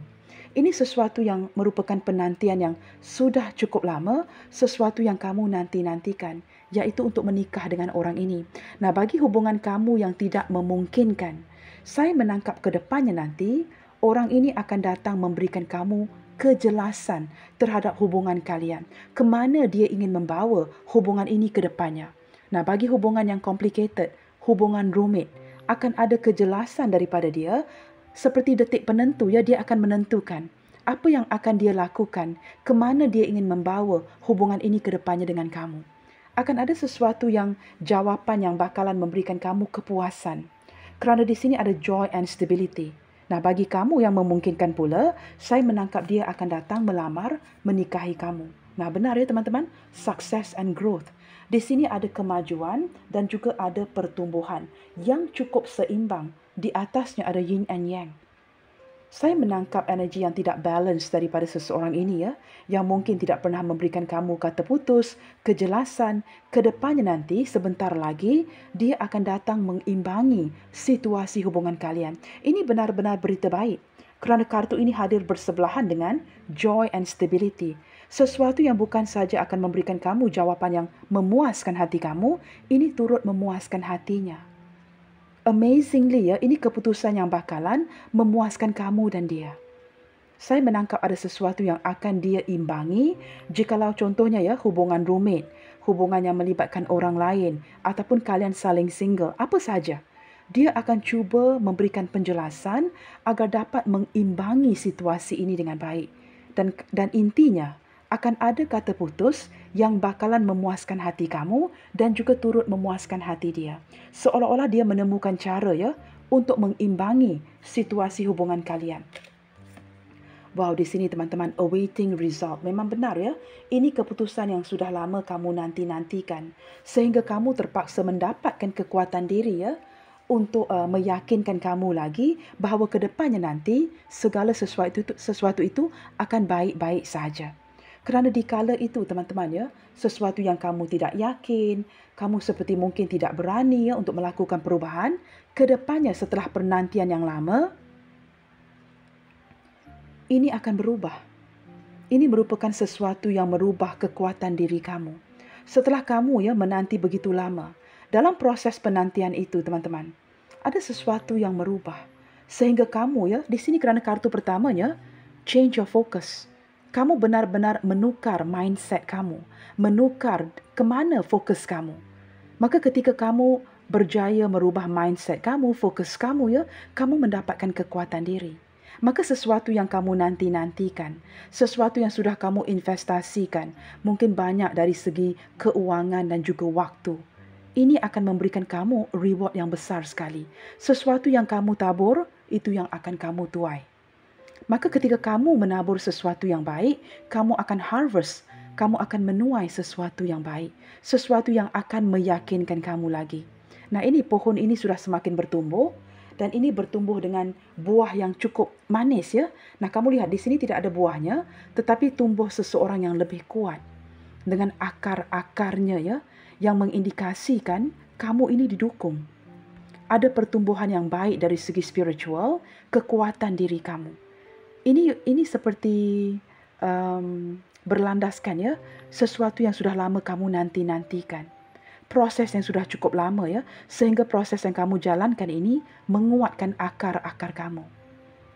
Ini sesuatu yang merupakan penantian yang sudah cukup lama, sesuatu yang kamu nanti-nantikan, yaitu untuk menikah dengan orang ini. Nah, bagi hubungan kamu yang tidak memungkinkan, saya menangkap ke depannya nanti, orang ini akan datang memberikan kamu kejelasan terhadap hubungan kalian. Kemana dia ingin membawa hubungan ini ke depannya. Nah, bagi hubungan yang complicated, hubungan rumit, akan ada kejelasan daripada dia seperti detik penentu ya dia akan menentukan apa yang akan dia lakukan, kemana dia ingin membawa hubungan ini ke depannya dengan kamu. Akan ada sesuatu yang jawapan yang bakalan memberikan kamu kepuasan. Kerana di sini ada joy and stability. Nah, bagi kamu yang memungkinkan pula, saya menangkap dia akan datang melamar menikahi kamu. Nah, benar ya teman-teman? Success and growth. Di sini ada kemajuan dan juga ada pertumbuhan yang cukup seimbang. Di atasnya ada yin and yang. Saya menangkap energi yang tidak balance daripada seseorang ini ya, yang mungkin tidak pernah memberikan kamu kata putus, kejelasan, kedepannya nanti sebentar lagi dia akan datang mengimbangi situasi hubungan kalian. Ini benar-benar berita baik kerana kartu ini hadir bersebelahan dengan joy and stability. Sesuatu yang bukan saja akan memberikan kamu jawapan yang memuaskan hati kamu, ini turut memuaskan hatinya amazingly ya, ini keputusan yang bakalan memuaskan kamu dan dia. Saya menangkap ada sesuatu yang akan dia imbangi jikalau contohnya ya hubungan rumit, hubungan yang melibatkan orang lain ataupun kalian saling single, apa saja. Dia akan cuba memberikan penjelasan agar dapat mengimbangi situasi ini dengan baik. Dan dan intinya akan ada kata putus yang bakalan memuaskan hati kamu dan juga turut memuaskan hati dia. Seolah-olah dia menemukan cara ya untuk mengimbangi situasi hubungan kalian. Wow, di sini teman-teman, awaiting result. Memang benar ya, ini keputusan yang sudah lama kamu nanti-nantikan. Sehingga kamu terpaksa mendapatkan kekuatan diri ya, untuk uh, meyakinkan kamu lagi bahawa kedepannya nanti segala sesuatu itu, sesuatu itu akan baik-baik saja. Kerana di dikala itu, teman-teman, ya, sesuatu yang kamu tidak yakin, kamu seperti mungkin tidak berani ya, untuk melakukan perubahan, kedepannya setelah penantian yang lama, ini akan berubah. Ini merupakan sesuatu yang merubah kekuatan diri kamu. Setelah kamu ya menanti begitu lama, dalam proses penantian itu, teman-teman, ada sesuatu yang merubah. Sehingga kamu ya, di sini kerana kartu pertamanya, change your focus kamu benar-benar menukar mindset kamu, menukar ke mana fokus kamu. Maka ketika kamu berjaya merubah mindset kamu, fokus kamu ya, kamu mendapatkan kekuatan diri. Maka sesuatu yang kamu nanti-nantikan, sesuatu yang sudah kamu investasikan, mungkin banyak dari segi keuangan dan juga waktu. Ini akan memberikan kamu reward yang besar sekali. Sesuatu yang kamu tabur, itu yang akan kamu tuai maka ketika kamu menabur sesuatu yang baik, kamu akan harvest, kamu akan menuai sesuatu yang baik, sesuatu yang akan meyakinkan kamu lagi. Nah ini pohon ini sudah semakin bertumbuh dan ini bertumbuh dengan buah yang cukup manis ya. Nah kamu lihat di sini tidak ada buahnya, tetapi tumbuh seseorang yang lebih kuat dengan akar-akarnya ya yang mengindikasikan kamu ini didukung. Ada pertumbuhan yang baik dari segi spiritual, kekuatan diri kamu ini ini seperti um, berlandaskan ya sesuatu yang sudah lama kamu nanti nantikan proses yang sudah cukup lama ya sehingga proses yang kamu jalankan ini menguatkan akar akar kamu.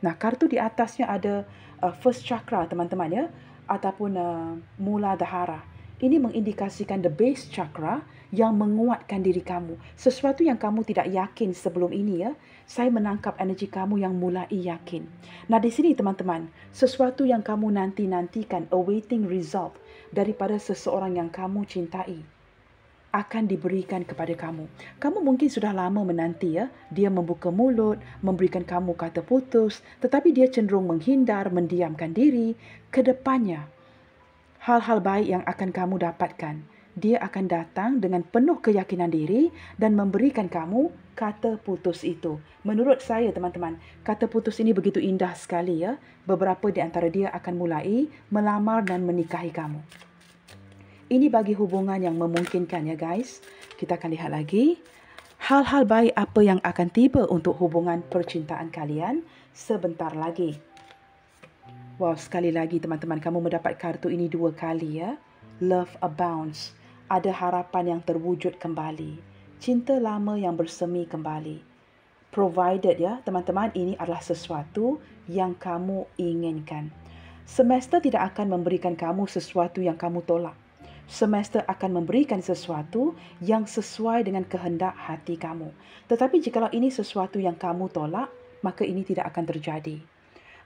Nah kartu di atasnya ada uh, first chakra teman-teman ya ataupun uh, mula dahara. Ini mengindikasikan the base chakra yang menguatkan diri kamu. Sesuatu yang kamu tidak yakin sebelum ini ya, saya menangkap energi kamu yang mulai yakin. Nah di sini teman-teman, sesuatu yang kamu nanti-nantikan, awaiting result daripada seseorang yang kamu cintai, akan diberikan kepada kamu. Kamu mungkin sudah lama menanti ya, dia membuka mulut, memberikan kamu kata putus, tetapi dia cenderung menghindar, mendiamkan diri. Kedepannya, hal-hal baik yang akan kamu dapatkan, dia akan datang dengan penuh keyakinan diri dan memberikan kamu kata putus itu. Menurut saya teman-teman, kata putus ini begitu indah sekali ya. Beberapa di antara dia akan mulai melamar dan menikahi kamu. Ini bagi hubungan yang memungkinkan ya guys. Kita akan lihat lagi hal-hal baik apa yang akan tiba untuk hubungan percintaan kalian sebentar lagi. Wow, sekali lagi teman-teman kamu mendapat kartu ini dua kali ya. Love abounds ada harapan yang terwujud kembali. Cinta lama yang bersemi kembali. Provided ya, teman-teman, ini adalah sesuatu yang kamu inginkan. Semesta tidak akan memberikan kamu sesuatu yang kamu tolak. Semesta akan memberikan sesuatu yang sesuai dengan kehendak hati kamu. Tetapi jikalau ini sesuatu yang kamu tolak, maka ini tidak akan terjadi.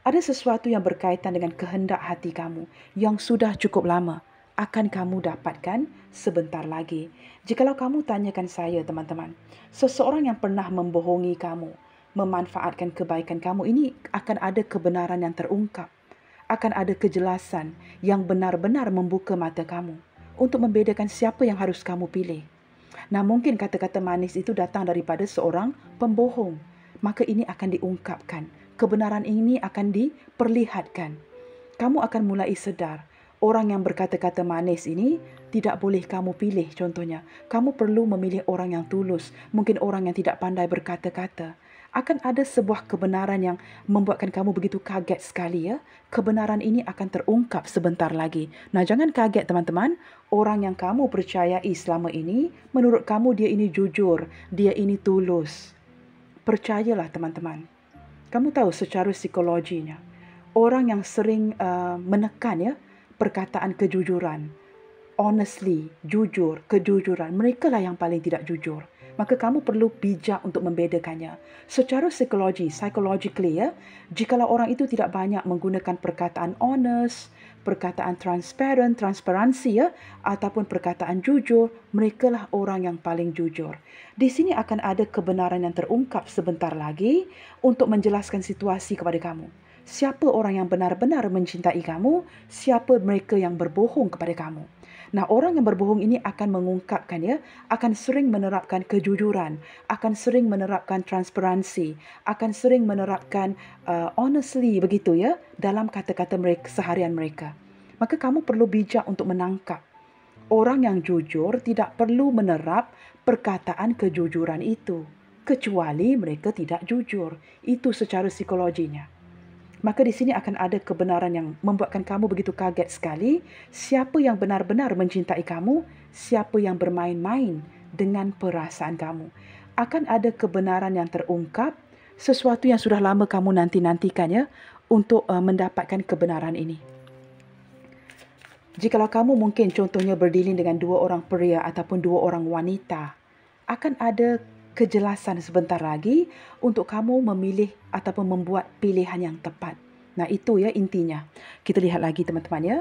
Ada sesuatu yang berkaitan dengan kehendak hati kamu yang sudah cukup lama akan kamu dapatkan sebentar lagi. Jikalau kamu tanyakan saya, teman-teman, seseorang yang pernah membohongi kamu, memanfaatkan kebaikan kamu, ini akan ada kebenaran yang terungkap. Akan ada kejelasan yang benar-benar membuka mata kamu untuk membedakan siapa yang harus kamu pilih. Nah, mungkin kata-kata manis itu datang daripada seorang pembohong. Maka ini akan diungkapkan. Kebenaran ini akan diperlihatkan. Kamu akan mulai sedar orang yang berkata-kata manis ini tidak boleh kamu pilih contohnya. Kamu perlu memilih orang yang tulus, mungkin orang yang tidak pandai berkata-kata. Akan ada sebuah kebenaran yang membuatkan kamu begitu kaget sekali ya. Kebenaran ini akan terungkap sebentar lagi. Nah jangan kaget teman-teman, orang yang kamu percayai selama ini, menurut kamu dia ini jujur, dia ini tulus. Percayalah teman-teman. Kamu tahu secara psikologinya, orang yang sering uh, menekan ya, perkataan kejujuran. Honestly, jujur, kejujuran, mereka lah yang paling tidak jujur. Maka kamu perlu bijak untuk membedakannya. Secara psikologi, psychologically ya, jikalau orang itu tidak banyak menggunakan perkataan honest, perkataan transparent, transparansi ya, ataupun perkataan jujur, mereka lah orang yang paling jujur. Di sini akan ada kebenaran yang terungkap sebentar lagi untuk menjelaskan situasi kepada kamu siapa orang yang benar-benar mencintai kamu, siapa mereka yang berbohong kepada kamu. Nah, orang yang berbohong ini akan mengungkapkan ya, akan sering menerapkan kejujuran, akan sering menerapkan transparansi, akan sering menerapkan uh, honestly begitu ya dalam kata-kata mereka seharian mereka. Maka kamu perlu bijak untuk menangkap. Orang yang jujur tidak perlu menerap perkataan kejujuran itu kecuali mereka tidak jujur. Itu secara psikologinya maka di sini akan ada kebenaran yang membuatkan kamu begitu kaget sekali. Siapa yang benar-benar mencintai kamu? Siapa yang bermain-main dengan perasaan kamu? Akan ada kebenaran yang terungkap, sesuatu yang sudah lama kamu nanti-nantikan ya untuk uh, mendapatkan kebenaran ini. Jikalau kamu mungkin contohnya berdiling dengan dua orang pria ataupun dua orang wanita, akan ada kejelasan sebentar lagi untuk kamu memilih ataupun membuat pilihan yang tepat. Nah, itu ya intinya. Kita lihat lagi teman-teman ya.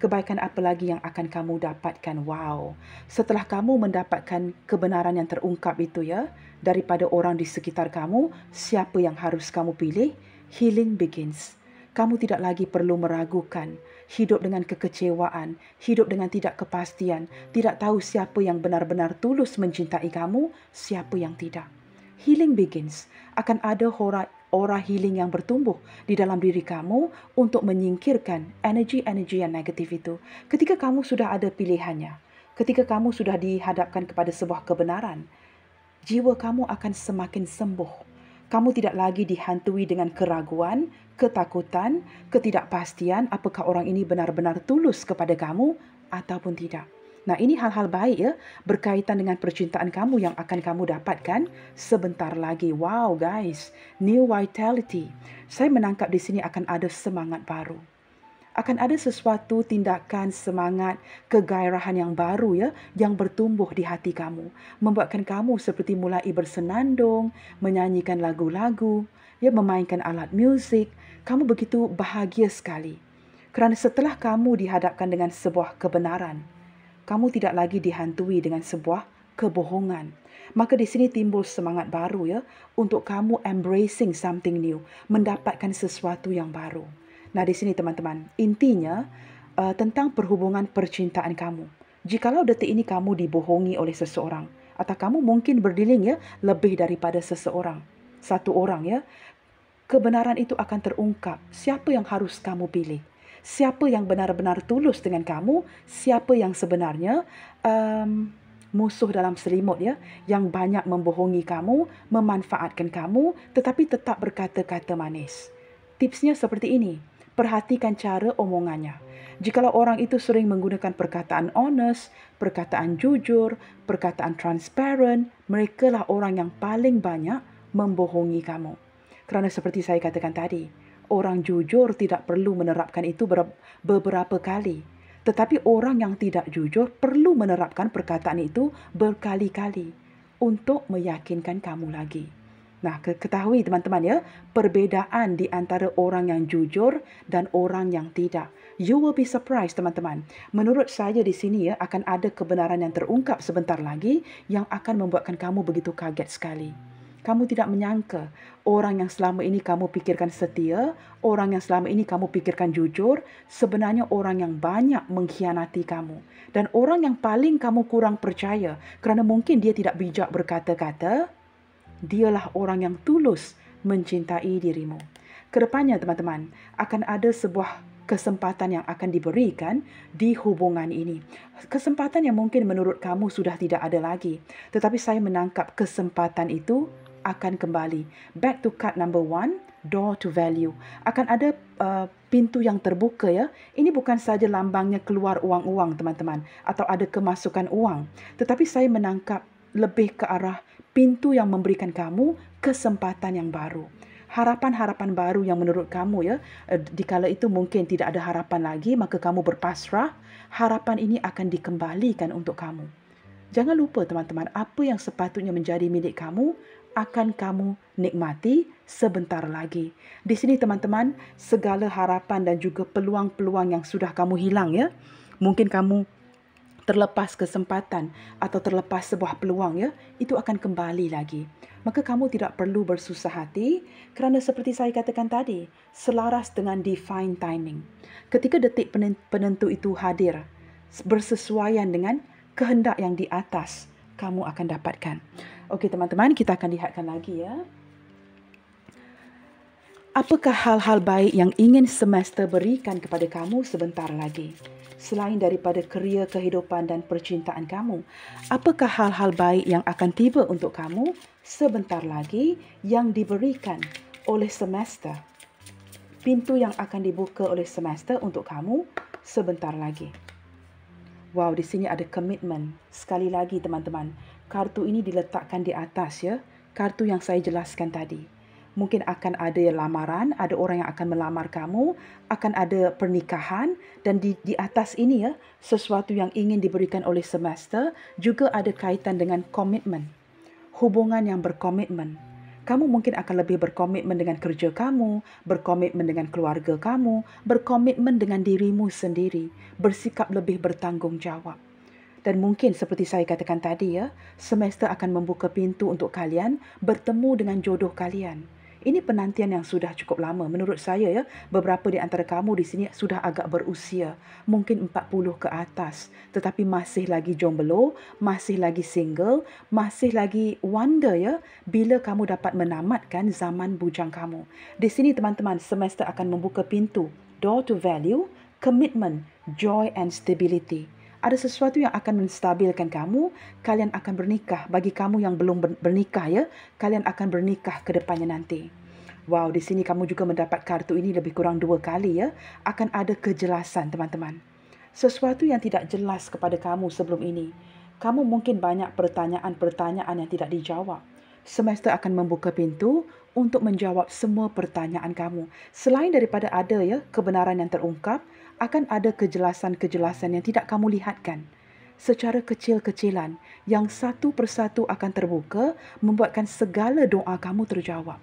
Kebaikan apa lagi yang akan kamu dapatkan? Wow. Setelah kamu mendapatkan kebenaran yang terungkap itu ya daripada orang di sekitar kamu, siapa yang harus kamu pilih? Healing begins kamu tidak lagi perlu meragukan hidup dengan kekecewaan, hidup dengan tidak kepastian, tidak tahu siapa yang benar-benar tulus mencintai kamu, siapa yang tidak. Healing begins. Akan ada aura healing yang bertumbuh di dalam diri kamu untuk menyingkirkan energi-energi yang negatif itu. Ketika kamu sudah ada pilihannya, ketika kamu sudah dihadapkan kepada sebuah kebenaran, jiwa kamu akan semakin sembuh. Kamu tidak lagi dihantui dengan keraguan, ketakutan, ketidakpastian apakah orang ini benar-benar tulus kepada kamu ataupun tidak. Nah, ini hal-hal baik ya berkaitan dengan percintaan kamu yang akan kamu dapatkan sebentar lagi. Wow, guys, new vitality. Saya menangkap di sini akan ada semangat baru. Akan ada sesuatu tindakan, semangat, kegairahan yang baru ya yang bertumbuh di hati kamu, membuatkan kamu seperti mulai bersenandung, menyanyikan lagu-lagu, ya memainkan alat muzik, kamu begitu bahagia sekali. Kerana setelah kamu dihadapkan dengan sebuah kebenaran, kamu tidak lagi dihantui dengan sebuah kebohongan. Maka di sini timbul semangat baru ya untuk kamu embracing something new, mendapatkan sesuatu yang baru. Nah di sini teman-teman, intinya uh, tentang perhubungan percintaan kamu. Jikalau detik ini kamu dibohongi oleh seseorang, atau kamu mungkin berdiling ya lebih daripada seseorang, satu orang ya, kebenaran itu akan terungkap. Siapa yang harus kamu pilih? Siapa yang benar-benar tulus dengan kamu? Siapa yang sebenarnya um, musuh dalam selimut ya, yang banyak membohongi kamu, memanfaatkan kamu, tetapi tetap berkata-kata manis? Tipsnya seperti ini. Perhatikan cara omongannya. Jikalau orang itu sering menggunakan perkataan honest, perkataan jujur, perkataan transparent, merekalah orang yang paling banyak membohongi kamu. Kerana seperti saya katakan tadi, orang jujur tidak perlu menerapkan itu beberapa kali. Tetapi orang yang tidak jujur perlu menerapkan perkataan itu berkali-kali untuk meyakinkan kamu lagi. Nah, ketahui teman-teman ya, perbedaan di antara orang yang jujur dan orang yang tidak. You will be surprised teman-teman. Menurut saya di sini ya akan ada kebenaran yang terungkap sebentar lagi yang akan membuatkan kamu begitu kaget sekali kamu tidak menyangka orang yang selama ini kamu pikirkan setia, orang yang selama ini kamu pikirkan jujur, sebenarnya orang yang banyak mengkhianati kamu. Dan orang yang paling kamu kurang percaya kerana mungkin dia tidak bijak berkata-kata, dialah orang yang tulus mencintai dirimu. Kedepannya, teman-teman, akan ada sebuah kesempatan yang akan diberikan di hubungan ini. Kesempatan yang mungkin menurut kamu sudah tidak ada lagi. Tetapi saya menangkap kesempatan itu akan kembali. Back to card number one, door to value. Akan ada uh, pintu yang terbuka ya. Ini bukan saja lambangnya keluar uang-uang teman-teman atau ada kemasukan uang. Tetapi saya menangkap lebih ke arah pintu yang memberikan kamu kesempatan yang baru. Harapan-harapan baru yang menurut kamu ya, eh, di dikala itu mungkin tidak ada harapan lagi, maka kamu berpasrah, harapan ini akan dikembalikan untuk kamu. Jangan lupa teman-teman, apa yang sepatutnya menjadi milik kamu, akan kamu nikmati sebentar lagi. Di sini teman-teman, segala harapan dan juga peluang-peluang yang sudah kamu hilang ya. Mungkin kamu terlepas kesempatan atau terlepas sebuah peluang ya, itu akan kembali lagi. Maka kamu tidak perlu bersusah hati kerana seperti saya katakan tadi, selaras dengan divine timing. Ketika detik penentu itu hadir bersesuaian dengan kehendak yang di atas kamu akan dapatkan. Okey teman-teman, kita akan lihatkan lagi ya. Apakah hal-hal baik yang ingin semesta berikan kepada kamu sebentar lagi? Selain daripada keria kehidupan dan percintaan kamu, apakah hal-hal baik yang akan tiba untuk kamu sebentar lagi yang diberikan oleh semesta? Pintu yang akan dibuka oleh semesta untuk kamu sebentar lagi. Wow, di sini ada komitmen. Sekali lagi teman-teman, kartu ini diletakkan di atas ya, kartu yang saya jelaskan tadi. Mungkin akan ada lamaran, ada orang yang akan melamar kamu, akan ada pernikahan dan di di atas ini ya, sesuatu yang ingin diberikan oleh semesta juga ada kaitan dengan komitmen. Hubungan yang berkomitmen, kamu mungkin akan lebih berkomitmen dengan kerja kamu, berkomitmen dengan keluarga kamu, berkomitmen dengan dirimu sendiri, bersikap lebih bertanggungjawab. Dan mungkin seperti saya katakan tadi ya, semester akan membuka pintu untuk kalian bertemu dengan jodoh kalian. Ini penantian yang sudah cukup lama menurut saya ya. Beberapa di antara kamu di sini sudah agak berusia, mungkin 40 ke atas, tetapi masih lagi jomblo, masih lagi single, masih lagi wonder ya bila kamu dapat menamatkan zaman bujang kamu. Di sini teman-teman, semester akan membuka pintu door to value, commitment, joy and stability ada sesuatu yang akan menstabilkan kamu, kalian akan bernikah. Bagi kamu yang belum bernikah ya, kalian akan bernikah ke depannya nanti. Wow, di sini kamu juga mendapat kartu ini lebih kurang dua kali ya. Akan ada kejelasan teman-teman. Sesuatu yang tidak jelas kepada kamu sebelum ini. Kamu mungkin banyak pertanyaan-pertanyaan yang tidak dijawab. Semester akan membuka pintu untuk menjawab semua pertanyaan kamu. Selain daripada ada ya kebenaran yang terungkap, akan ada kejelasan-kejelasan yang tidak kamu lihatkan secara kecil-kecilan yang satu persatu akan terbuka membuatkan segala doa kamu terjawab.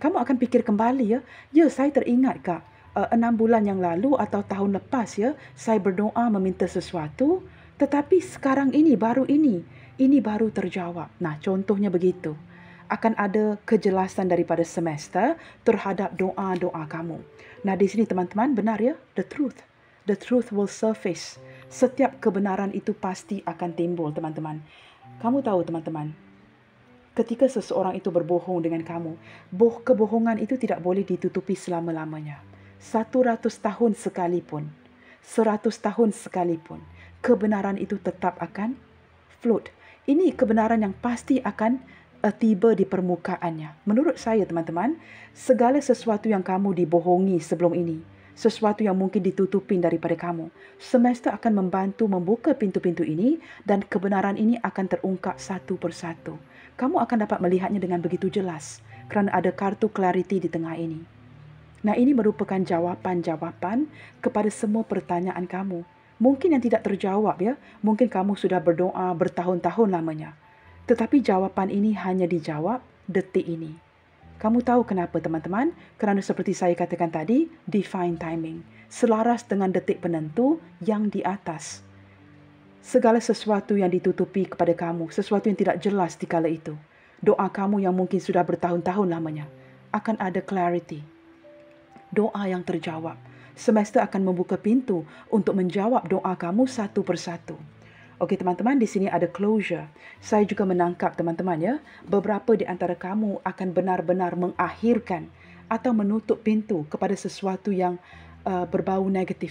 Kamu akan fikir kembali ya, ya saya teringat kak uh, enam bulan yang lalu atau tahun lepas ya saya berdoa meminta sesuatu tetapi sekarang ini baru ini ini baru terjawab. Nah contohnya begitu akan ada kejelasan daripada semesta terhadap doa-doa kamu. Nah, di sini teman-teman, benar ya? The truth. The truth will surface. Setiap kebenaran itu pasti akan timbul, teman-teman. Kamu tahu, teman-teman, ketika seseorang itu berbohong dengan kamu, boh kebohongan itu tidak boleh ditutupi selama-lamanya. satu ratus tahun sekalipun, seratus tahun sekalipun, kebenaran itu tetap akan float. Ini kebenaran yang pasti akan Eh, tiba di permukaannya. Menurut saya, teman-teman, segala sesuatu yang kamu dibohongi sebelum ini, sesuatu yang mungkin ditutupin daripada kamu, semesta akan membantu membuka pintu-pintu ini dan kebenaran ini akan terungkap satu persatu. Kamu akan dapat melihatnya dengan begitu jelas kerana ada kartu clarity di tengah ini. Nah, ini merupakan jawapan-jawapan kepada semua pertanyaan kamu. Mungkin yang tidak terjawab ya, mungkin kamu sudah berdoa bertahun-tahun lamanya. Tetapi jawapan ini hanya dijawab detik ini. Kamu tahu kenapa teman-teman? Kerana seperti saya katakan tadi, define timing. Selaras dengan detik penentu yang di atas. Segala sesuatu yang ditutupi kepada kamu, sesuatu yang tidak jelas di kala itu. Doa kamu yang mungkin sudah bertahun-tahun lamanya. Akan ada clarity. Doa yang terjawab. Semesta akan membuka pintu untuk menjawab doa kamu satu persatu. Okey teman-teman, di sini ada closure. Saya juga menangkap teman-teman ya, beberapa di antara kamu akan benar-benar mengakhirkan atau menutup pintu kepada sesuatu yang uh, berbau negatif.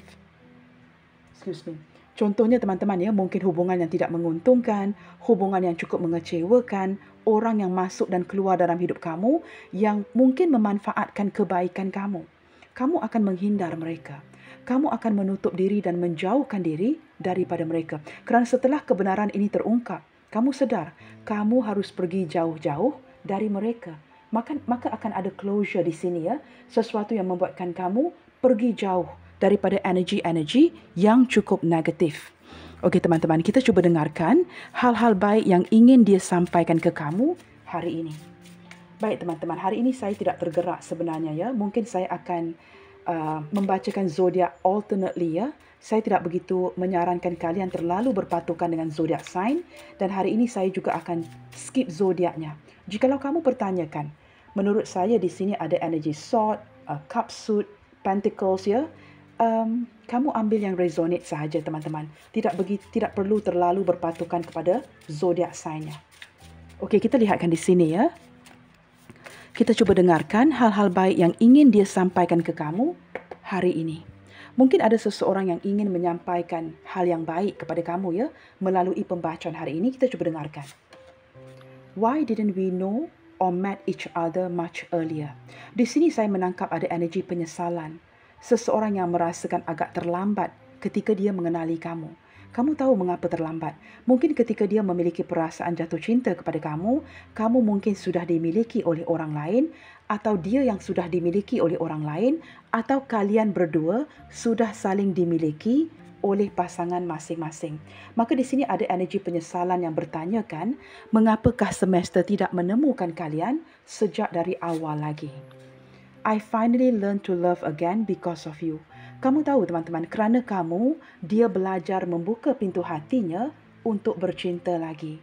Excuse me. Contohnya teman-teman ya, mungkin hubungan yang tidak menguntungkan, hubungan yang cukup mengecewakan, orang yang masuk dan keluar dalam hidup kamu yang mungkin memanfaatkan kebaikan kamu. Kamu akan menghindar mereka. Kamu akan menutup diri dan menjauhkan diri daripada mereka. Kerana setelah kebenaran ini terungkap, kamu sedar kamu harus pergi jauh-jauh dari mereka. Maka, maka akan ada closure di sini ya. Sesuatu yang membuatkan kamu pergi jauh daripada energi-energi yang cukup negatif. Okey teman-teman, kita cuba dengarkan hal-hal baik yang ingin dia sampaikan ke kamu hari ini. Baik teman-teman, hari ini saya tidak tergerak sebenarnya ya. Mungkin saya akan Uh, membacakan zodiak alternately ya. Saya tidak begitu menyarankan kalian terlalu berpatukan dengan zodiak sign dan hari ini saya juga akan skip zodiaknya. Jikalau kamu bertanyakan, menurut saya di sini ada energy sword, uh, cup suit, pentacles ya. Um, kamu ambil yang resonate sahaja teman-teman. Tidak begitu tidak perlu terlalu berpatukan kepada zodiak signnya. Okey, kita lihatkan di sini ya kita cuba dengarkan hal-hal baik yang ingin dia sampaikan ke kamu hari ini. Mungkin ada seseorang yang ingin menyampaikan hal yang baik kepada kamu ya melalui pembacaan hari ini kita cuba dengarkan. Why didn't we know or met each other much earlier? Di sini saya menangkap ada energi penyesalan. Seseorang yang merasakan agak terlambat ketika dia mengenali kamu. Kamu tahu mengapa terlambat? Mungkin ketika dia memiliki perasaan jatuh cinta kepada kamu, kamu mungkin sudah dimiliki oleh orang lain atau dia yang sudah dimiliki oleh orang lain atau kalian berdua sudah saling dimiliki oleh pasangan masing-masing. Maka di sini ada energi penyesalan yang bertanya kan, mengapakah semester tidak menemukan kalian sejak dari awal lagi? I finally learn to love again because of you. Kamu tahu teman-teman, kerana kamu, dia belajar membuka pintu hatinya untuk bercinta lagi.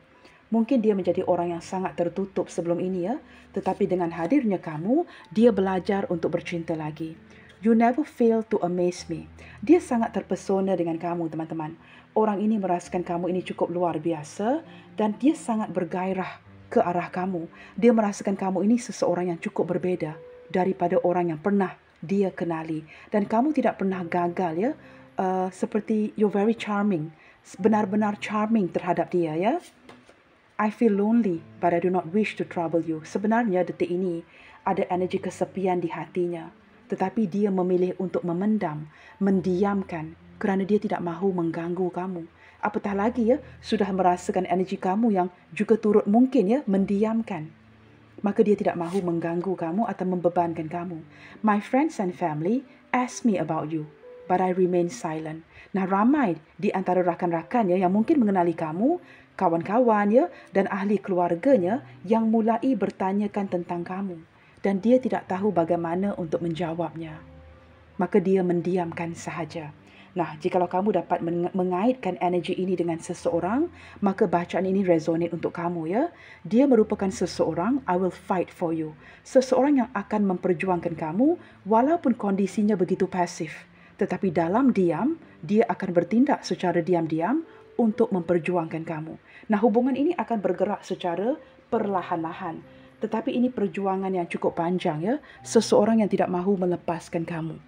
Mungkin dia menjadi orang yang sangat tertutup sebelum ini ya, tetapi dengan hadirnya kamu, dia belajar untuk bercinta lagi. You never fail to amaze me. Dia sangat terpesona dengan kamu, teman-teman. Orang ini merasakan kamu ini cukup luar biasa dan dia sangat bergairah ke arah kamu. Dia merasakan kamu ini seseorang yang cukup berbeda daripada orang yang pernah dia kenali dan kamu tidak pernah gagal ya uh, seperti you're very charming benar-benar charming terhadap dia ya I feel lonely but I do not wish to trouble you sebenarnya detik ini ada energi kesepian di hatinya tetapi dia memilih untuk memendam mendiamkan kerana dia tidak mahu mengganggu kamu apatah lagi ya sudah merasakan energi kamu yang juga turut mungkin ya mendiamkan maka dia tidak mahu mengganggu kamu atau membebankan kamu. My friends and family ask me about you, but I remain silent. Nah, ramai di antara rakan-rakannya yang mungkin mengenali kamu, kawan-kawannya dan ahli keluarganya yang mulai bertanyakan tentang kamu dan dia tidak tahu bagaimana untuk menjawabnya. Maka dia mendiamkan sahaja. Nah, jikalau kamu dapat mengaitkan energi ini dengan seseorang, maka bacaan ini resonate untuk kamu ya. Dia merupakan seseorang, I will fight for you. Seseorang yang akan memperjuangkan kamu walaupun kondisinya begitu pasif. Tetapi dalam diam, dia akan bertindak secara diam-diam untuk memperjuangkan kamu. Nah, hubungan ini akan bergerak secara perlahan-lahan. Tetapi ini perjuangan yang cukup panjang ya. Seseorang yang tidak mahu melepaskan kamu.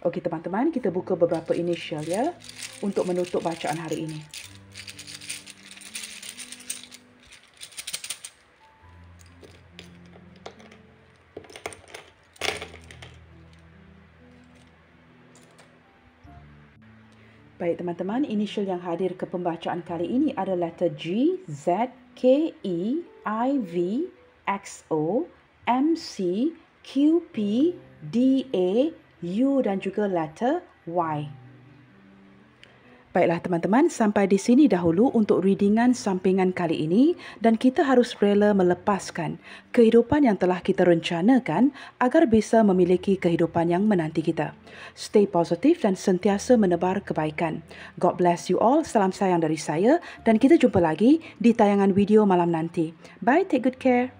Okey teman-teman, kita buka beberapa initial ya untuk menutup bacaan hari ini. Baik teman-teman, initial yang hadir ke pembacaan kali ini adalah letter G Z K E I V X O M C Q P D A U dan juga letter Y. Baiklah teman-teman, sampai di sini dahulu untuk readingan sampingan kali ini dan kita harus rela melepaskan kehidupan yang telah kita rencanakan agar bisa memiliki kehidupan yang menanti kita. Stay positive dan sentiasa menebar kebaikan. God bless you all, salam sayang dari saya dan kita jumpa lagi di tayangan video malam nanti. Bye, take good care.